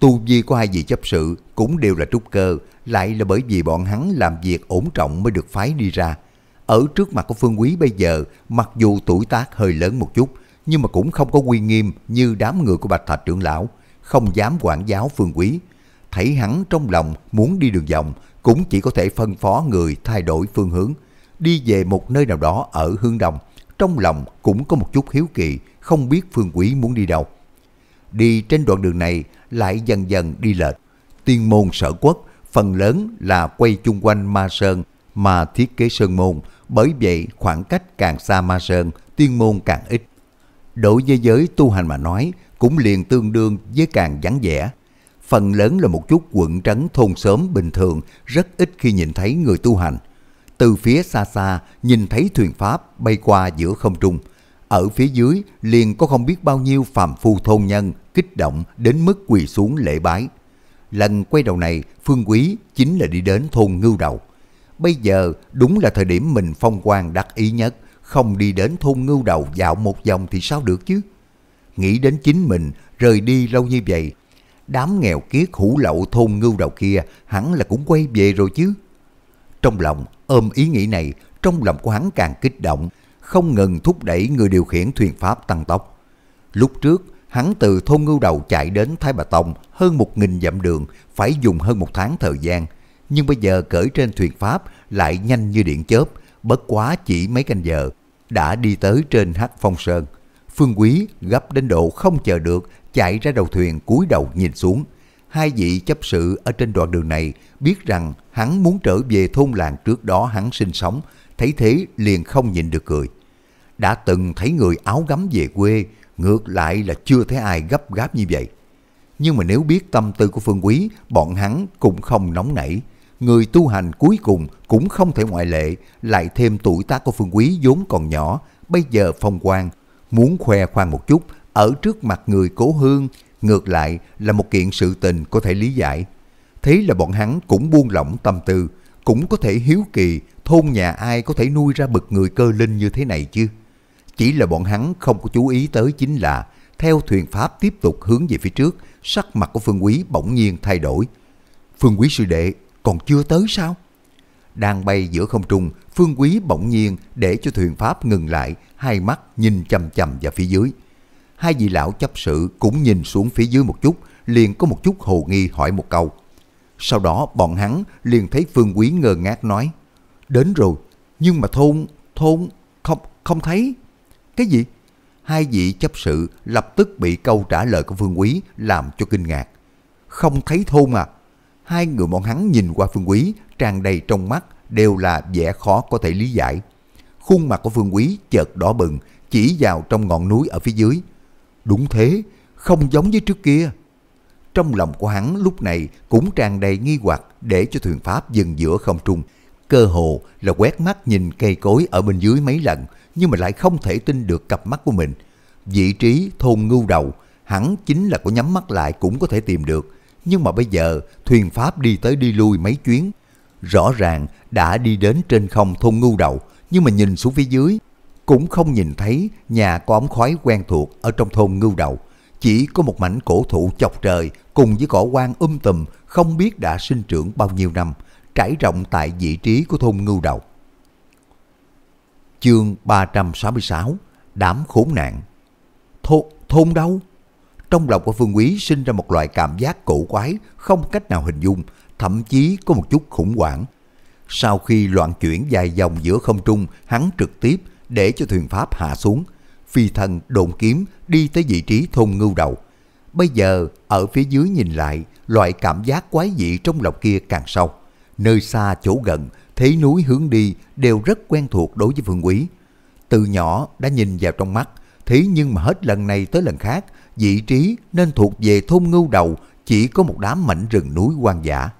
Tu vi của hai vị chấp sự cũng đều là trúc cơ, lại là bởi vì bọn hắn làm việc ổn trọng mới được phái đi ra. Ở trước mặt của Phương Quý bây giờ, mặc dù tuổi tác hơi lớn một chút, nhưng mà cũng không có uy nghiêm như đám người của Bạch Thạch trưởng lão, không dám quản giáo Phương Quý, thấy hắn trong lòng muốn đi đường vòng cũng chỉ có thể phân phó người thay đổi phương hướng, đi về một nơi nào đó ở hướng đông. Trong lòng cũng có một chút hiếu kỳ, không biết phương quý muốn đi đâu. Đi trên đoạn đường này lại dần dần đi lệch. Tiên môn sở quốc phần lớn là quay chung quanh ma sơn mà thiết kế sơn môn, bởi vậy khoảng cách càng xa ma sơn, tiên môn càng ít. Đối với giới tu hành mà nói, cũng liền tương đương với càng vắng vẻ, phần lớn là một chút quận trấn thôn xóm bình thường, rất ít khi nhìn thấy người tu hành. Từ phía xa xa, nhìn thấy thuyền Pháp bay qua giữa không trung. Ở phía dưới liền có không biết bao nhiêu phàm phu thôn nhân kích động đến mức quỳ xuống lễ bái. Lần quay đầu này, Phương Quý chính là đi đến thôn Ngưu Đầu. Bây giờ đúng là thời điểm mình phong quang đắc ý nhất, không đi đến thôn Ngưu Đầu dạo một vòng thì sao được chứ? Nghĩ đến chính mình, rời đi lâu như vậy, đám nghèo kiết hủ lậu thôn ngưu đầu kia hẳn là cũng quay về rồi chứ. Trong lòng ôm ý nghĩ này, trong lòng của hắn càng kích động, không ngừng thúc đẩy người điều khiển thuyền Pháp tăng tốc. Lúc trước, hắn từ thôn ngưu đầu chạy đến Thái Bà Tông hơn một nghìn dặm đường, phải dùng hơn một tháng thời gian. Nhưng bây giờ cởi trên thuyền Pháp lại nhanh như điện chớp, bất quá chỉ mấy canh giờ, đã đi tới trên hắc phong sơn. Phương Quý gấp đến độ không chờ được chạy ra đầu thuyền cúi đầu nhìn xuống. Hai vị chấp sự ở trên đoạn đường này biết rằng hắn muốn trở về thôn làng trước đó hắn sinh sống, thấy thế liền không nhìn được cười. Đã từng thấy người áo gấm về quê, ngược lại là chưa thấy ai gấp gáp như vậy. Nhưng mà nếu biết tâm tư của Phương Quý, bọn hắn cũng không nóng nảy. Người tu hành cuối cùng cũng không thể ngoại lệ, lại thêm tuổi tác của Phương Quý vốn còn nhỏ, bây giờ phong quang Muốn khoe khoang một chút ở trước mặt người cố hương, ngược lại là một kiện sự tình có thể lý giải. Thế là bọn hắn cũng buông lỏng tâm tư, cũng có thể hiếu kỳ thôn nhà ai có thể nuôi ra bực người cơ linh như thế này chứ. Chỉ là bọn hắn không có chú ý tới chính là theo thuyền pháp tiếp tục hướng về phía trước, sắc mặt của Phương Quý bỗng nhiên thay đổi. Phương Quý sư đệ còn chưa tới sao? Đang bay giữa không trung, Phương Quý bỗng nhiên để cho thuyền pháp ngừng lại, hai mắt nhìn chầm chầm vào phía dưới hai vị lão chấp sự cũng nhìn xuống phía dưới một chút, liền có một chút hồ nghi hỏi một câu. Sau đó bọn hắn liền thấy Phương Quý ngơ ngác nói, đến rồi, nhưng mà thôn, thôn, không, không thấy. Cái gì? Hai vị chấp sự lập tức bị câu trả lời của Phương Quý làm cho kinh ngạc. Không thấy thôn à? Hai người bọn hắn nhìn qua Phương Quý, tràn đầy trong mắt đều là vẻ khó có thể lý giải. Khuôn mặt của Phương Quý chợt đỏ bừng, chỉ vào trong ngọn núi ở phía dưới, Đúng thế, không giống với trước kia. Trong lòng của hắn lúc này cũng tràn đầy nghi hoặc để cho thuyền Pháp dừng giữa không trung. Cơ hồ là quét mắt nhìn cây cối ở bên dưới mấy lần nhưng mà lại không thể tin được cặp mắt của mình. Vị trí thôn ngưu đầu hắn chính là có nhắm mắt lại cũng có thể tìm được. Nhưng mà bây giờ thuyền Pháp đi tới đi lui mấy chuyến. Rõ ràng đã đi đến trên không thôn ngưu đầu nhưng mà nhìn xuống phía dưới cũng không nhìn thấy nhà có ống khói quen thuộc ở trong thôn Ngưu Đầu, chỉ có một mảnh cổ thụ chọc trời cùng với cỏ quan um tùm không biết đã sinh trưởng bao nhiêu năm, trải rộng tại vị trí của thôn Ngưu Đầu. Chương 366 Đám khốn nạn thôn Thôn đâu? Trong lòng của Phương Quý sinh ra một loại cảm giác cổ quái không cách nào hình dung, thậm chí có một chút khủng hoảng. Sau khi loạn chuyển dài dòng giữa không trung, hắn trực tiếp để cho thuyền Pháp hạ xuống. Phi thần độn kiếm đi tới vị trí thôn ngưu đầu. Bây giờ ở phía dưới nhìn lại, loại cảm giác quái dị trong lòng kia càng sâu. Nơi xa chỗ gần, thế núi hướng đi đều rất quen thuộc đối với Phương Quý. Từ nhỏ đã nhìn vào trong mắt, thế nhưng mà hết lần này tới lần khác, vị trí nên thuộc về thôn ngưu đầu chỉ có một đám mảnh rừng núi hoang dã.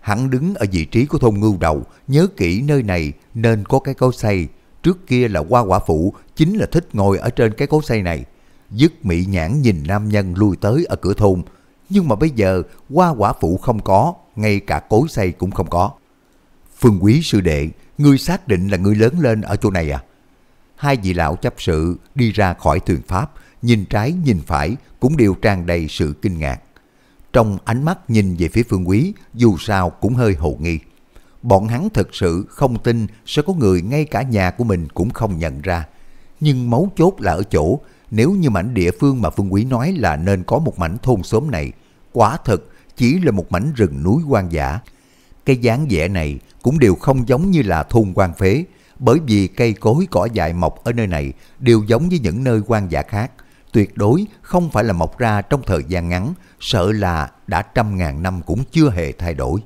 Hắn đứng ở vị trí của thôn ngưu đầu, nhớ kỹ nơi này nên có cái cối xây Trước kia là qua quả phụ, chính là thích ngồi ở trên cái cối xây này. Dứt mỹ nhãn nhìn nam nhân lui tới ở cửa thôn. Nhưng mà bây giờ, qua quả phụ không có, ngay cả cối xây cũng không có. Phương quý sư đệ, người xác định là người lớn lên ở chỗ này à? Hai vị lão chấp sự đi ra khỏi thuyền Pháp, nhìn trái nhìn phải cũng đều tràn đầy sự kinh ngạc. Trong ánh mắt nhìn về phía phương quý, dù sao cũng hơi hồ nghi bọn hắn thực sự không tin sẽ có người ngay cả nhà của mình cũng không nhận ra. Nhưng mấu chốt là ở chỗ, nếu như mảnh địa phương mà Phương Quý nói là nên có một mảnh thôn xóm này, quả thật chỉ là một mảnh rừng núi quan dã. cây dáng vẻ này cũng đều không giống như là thôn quan phế, bởi vì cây cối cỏ dại mọc ở nơi này đều giống như những nơi quan dã khác, tuyệt đối không phải là mọc ra trong thời gian ngắn, sợ là đã trăm ngàn năm cũng chưa hề thay đổi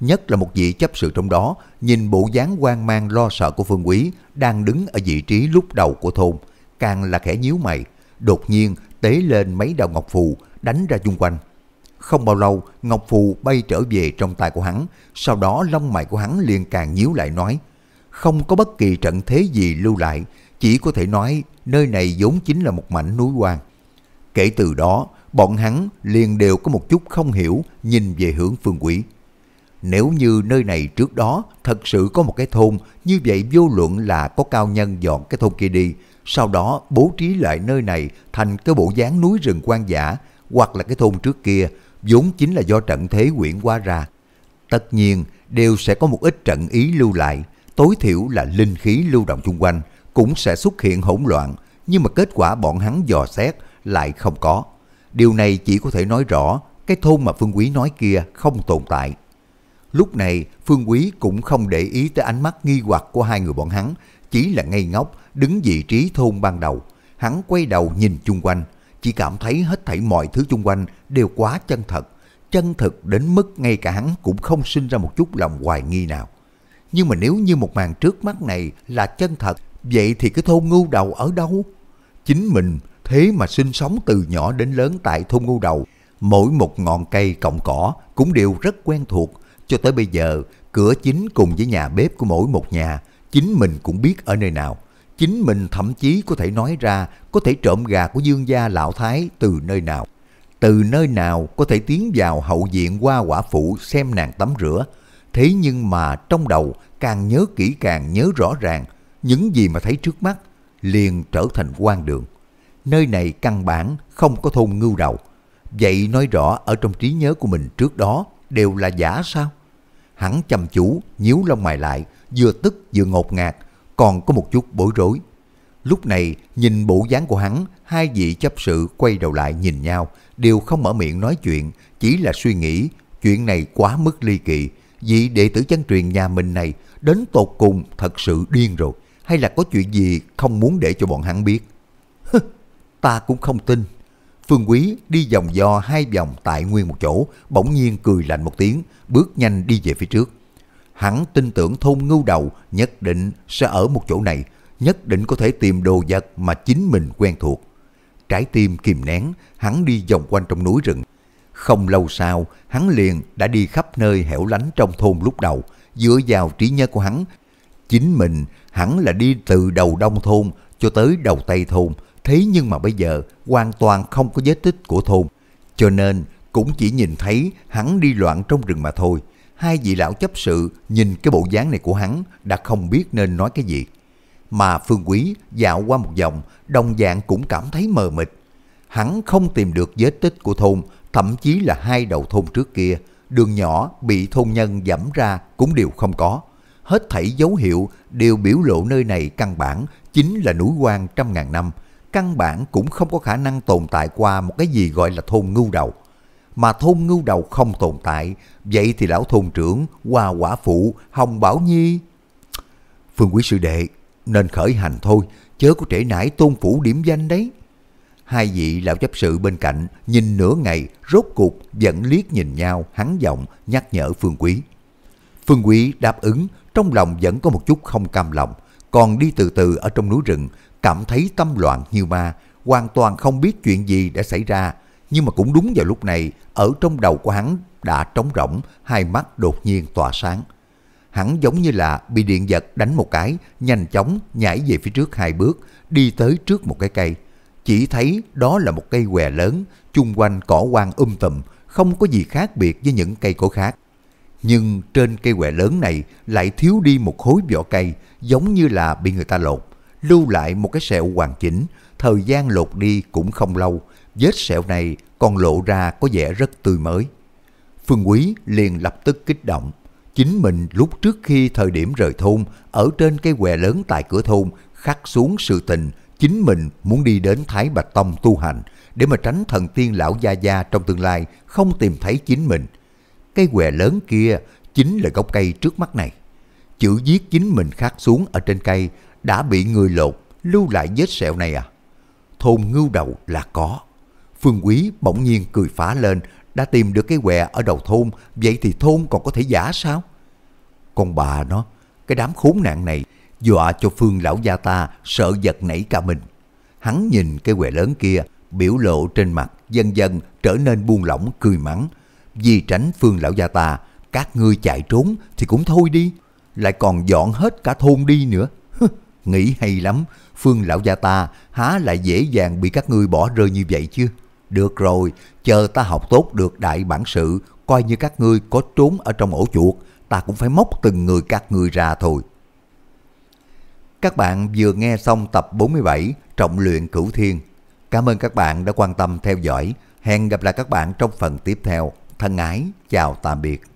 nhất là một vị chấp sự trong đó, nhìn bộ dáng hoang mang lo sợ của Phương Quý đang đứng ở vị trí lúc đầu của thôn, càng là khẽ nhíu mày, đột nhiên tế lên mấy đạo ngọc phù đánh ra chung quanh. Không bao lâu, ngọc phù bay trở về trong tay của hắn, sau đó lông mày của hắn liền càng nhíu lại nói, không có bất kỳ trận thế gì lưu lại, chỉ có thể nói nơi này vốn chính là một mảnh núi hoang. Kể từ đó, bọn hắn liền đều có một chút không hiểu nhìn về hướng phương Quý nếu như nơi này trước đó thật sự có một cái thôn, như vậy vô luận là có cao nhân dọn cái thôn kia đi, sau đó bố trí lại nơi này thành cái bộ dáng núi rừng quan giả, hoặc là cái thôn trước kia, vốn chính là do trận thế quyển qua ra. Tất nhiên, đều sẽ có một ít trận ý lưu lại, tối thiểu là linh khí lưu động chung quanh, cũng sẽ xuất hiện hỗn loạn, nhưng mà kết quả bọn hắn dò xét lại không có. Điều này chỉ có thể nói rõ, cái thôn mà Phương Quý nói kia không tồn tại. Lúc này, Phương Quý cũng không để ý tới ánh mắt nghi hoặc của hai người bọn hắn, chỉ là ngây ngốc, đứng vị trí thôn ban đầu. Hắn quay đầu nhìn chung quanh, chỉ cảm thấy hết thảy mọi thứ chung quanh đều quá chân thật. Chân thực đến mức ngay cả hắn cũng không sinh ra một chút lòng hoài nghi nào. Nhưng mà nếu như một màn trước mắt này là chân thật, vậy thì cái thôn ngu đầu ở đâu? Chính mình thế mà sinh sống từ nhỏ đến lớn tại thôn ngu đầu, mỗi một ngọn cây cọng cỏ cũng đều rất quen thuộc, cho tới bây giờ, cửa chính cùng với nhà bếp của mỗi một nhà, chính mình cũng biết ở nơi nào. Chính mình thậm chí có thể nói ra có thể trộm gà của dương gia lão thái từ nơi nào. Từ nơi nào có thể tiến vào hậu viện qua quả phụ xem nàng tắm rửa. Thế nhưng mà trong đầu càng nhớ kỹ càng nhớ rõ ràng những gì mà thấy trước mắt liền trở thành quan đường. Nơi này căn bản không có thôn ngưu đầu. Vậy nói rõ ở trong trí nhớ của mình trước đó đều là giả sao? hắn chăm chú, nhíu lông mày lại, vừa tức vừa ngột ngạt, còn có một chút bối rối. Lúc này, nhìn bộ dáng của hắn, hai vị chấp sự quay đầu lại nhìn nhau, đều không mở miệng nói chuyện, chỉ là suy nghĩ, chuyện này quá mức ly kỳ, vị đệ tử chân truyền nhà mình này đến tột cùng thật sự điên rồi, hay là có chuyện gì không muốn để cho bọn hắn biết. ta cũng không tin. Phương Quý đi vòng do hai vòng tại nguyên một chỗ, bỗng nhiên cười lạnh một tiếng, bước nhanh đi về phía trước. Hắn tin tưởng thôn ngưu đầu nhất định sẽ ở một chỗ này, nhất định có thể tìm đồ vật mà chính mình quen thuộc. Trái tim kìm nén, hắn đi vòng quanh trong núi rừng. Không lâu sau, hắn liền đã đi khắp nơi hẻo lánh trong thôn lúc đầu, dựa vào trí nhớ của hắn. Chính mình, hắn là đi từ đầu đông thôn cho tới đầu tây thôn, Thế nhưng mà bây giờ hoàn toàn không có vết tích của thôn, cho nên cũng chỉ nhìn thấy hắn đi loạn trong rừng mà thôi. Hai vị lão chấp sự nhìn cái bộ dáng này của hắn đã không biết nên nói cái gì. Mà Phương Quý dạo qua một vòng, đồng dạng cũng cảm thấy mờ mịt. Hắn không tìm được vết tích của thôn, thậm chí là hai đầu thôn trước kia, đường nhỏ bị thôn nhân dẫm ra cũng đều không có. Hết thảy dấu hiệu đều biểu lộ nơi này căn bản chính là núi quan trăm ngàn năm, căn bản cũng không có khả năng tồn tại qua một cái gì gọi là thôn ngưu đầu. Mà thôn ngưu đầu không tồn tại, vậy thì lão thôn trưởng, hoa quả phụ, hồng bảo nhi. Phương quý sư đệ, nên khởi hành thôi, chớ có trễ nải tôn phủ điểm danh đấy. Hai vị lão chấp sự bên cạnh nhìn nửa ngày rốt cục vẫn liếc nhìn nhau hắn giọng nhắc nhở Phương Quý. Phương Quý đáp ứng trong lòng vẫn có một chút không cam lòng còn đi từ từ ở trong núi rừng cảm thấy tâm loạn như ma, hoàn toàn không biết chuyện gì đã xảy ra. Nhưng mà cũng đúng vào lúc này, ở trong đầu của hắn đã trống rỗng, hai mắt đột nhiên tỏa sáng. Hắn giống như là bị điện giật đánh một cái, nhanh chóng nhảy về phía trước hai bước, đi tới trước một cái cây. Chỉ thấy đó là một cây què lớn, chung quanh cỏ quang um tùm, không có gì khác biệt với những cây cổ khác. Nhưng trên cây què lớn này lại thiếu đi một khối vỏ cây, giống như là bị người ta lột lưu lại một cái sẹo hoàn chỉnh, thời gian lột đi cũng không lâu, vết sẹo này còn lộ ra có vẻ rất tươi mới. Phương Quý liền lập tức kích động. Chính mình lúc trước khi thời điểm rời thôn, ở trên cây què lớn tại cửa thôn, khắc xuống sự tình, chính mình muốn đi đến Thái Bạch Tông tu hành, để mà tránh thần tiên lão gia gia trong tương lai không tìm thấy chính mình. Cây què lớn kia chính là gốc cây trước mắt này. Chữ viết chính mình khắc xuống ở trên cây đã bị người lột, lưu lại vết sẹo này à? Thôn ngưu đầu là có. Phương Quý bỗng nhiên cười phá lên, đã tìm được cái què ở đầu thôn, vậy thì thôn còn có thể giả sao? Con bà nó, cái đám khốn nạn này, dọa cho Phương lão gia ta sợ giật nảy cả mình. Hắn nhìn cái què lớn kia, biểu lộ trên mặt dần dần trở nên buông lỏng cười mắng. Vì tránh Phương lão gia ta, các ngươi chạy trốn thì cũng thôi đi, lại còn dọn hết cả thôn đi nữa. Nghĩ hay lắm, Phương lão gia ta há lại dễ dàng bị các ngươi bỏ rơi như vậy chứ. Được rồi, chờ ta học tốt được đại bản sự, coi như các ngươi có trốn ở trong ổ chuột, ta cũng phải móc từng người các ngươi ra thôi. Các bạn vừa nghe xong tập 47 Trọng luyện cửu thiên. Cảm ơn các bạn đã quan tâm theo dõi. Hẹn gặp lại các bạn trong phần tiếp theo. Thân ái, chào tạm biệt.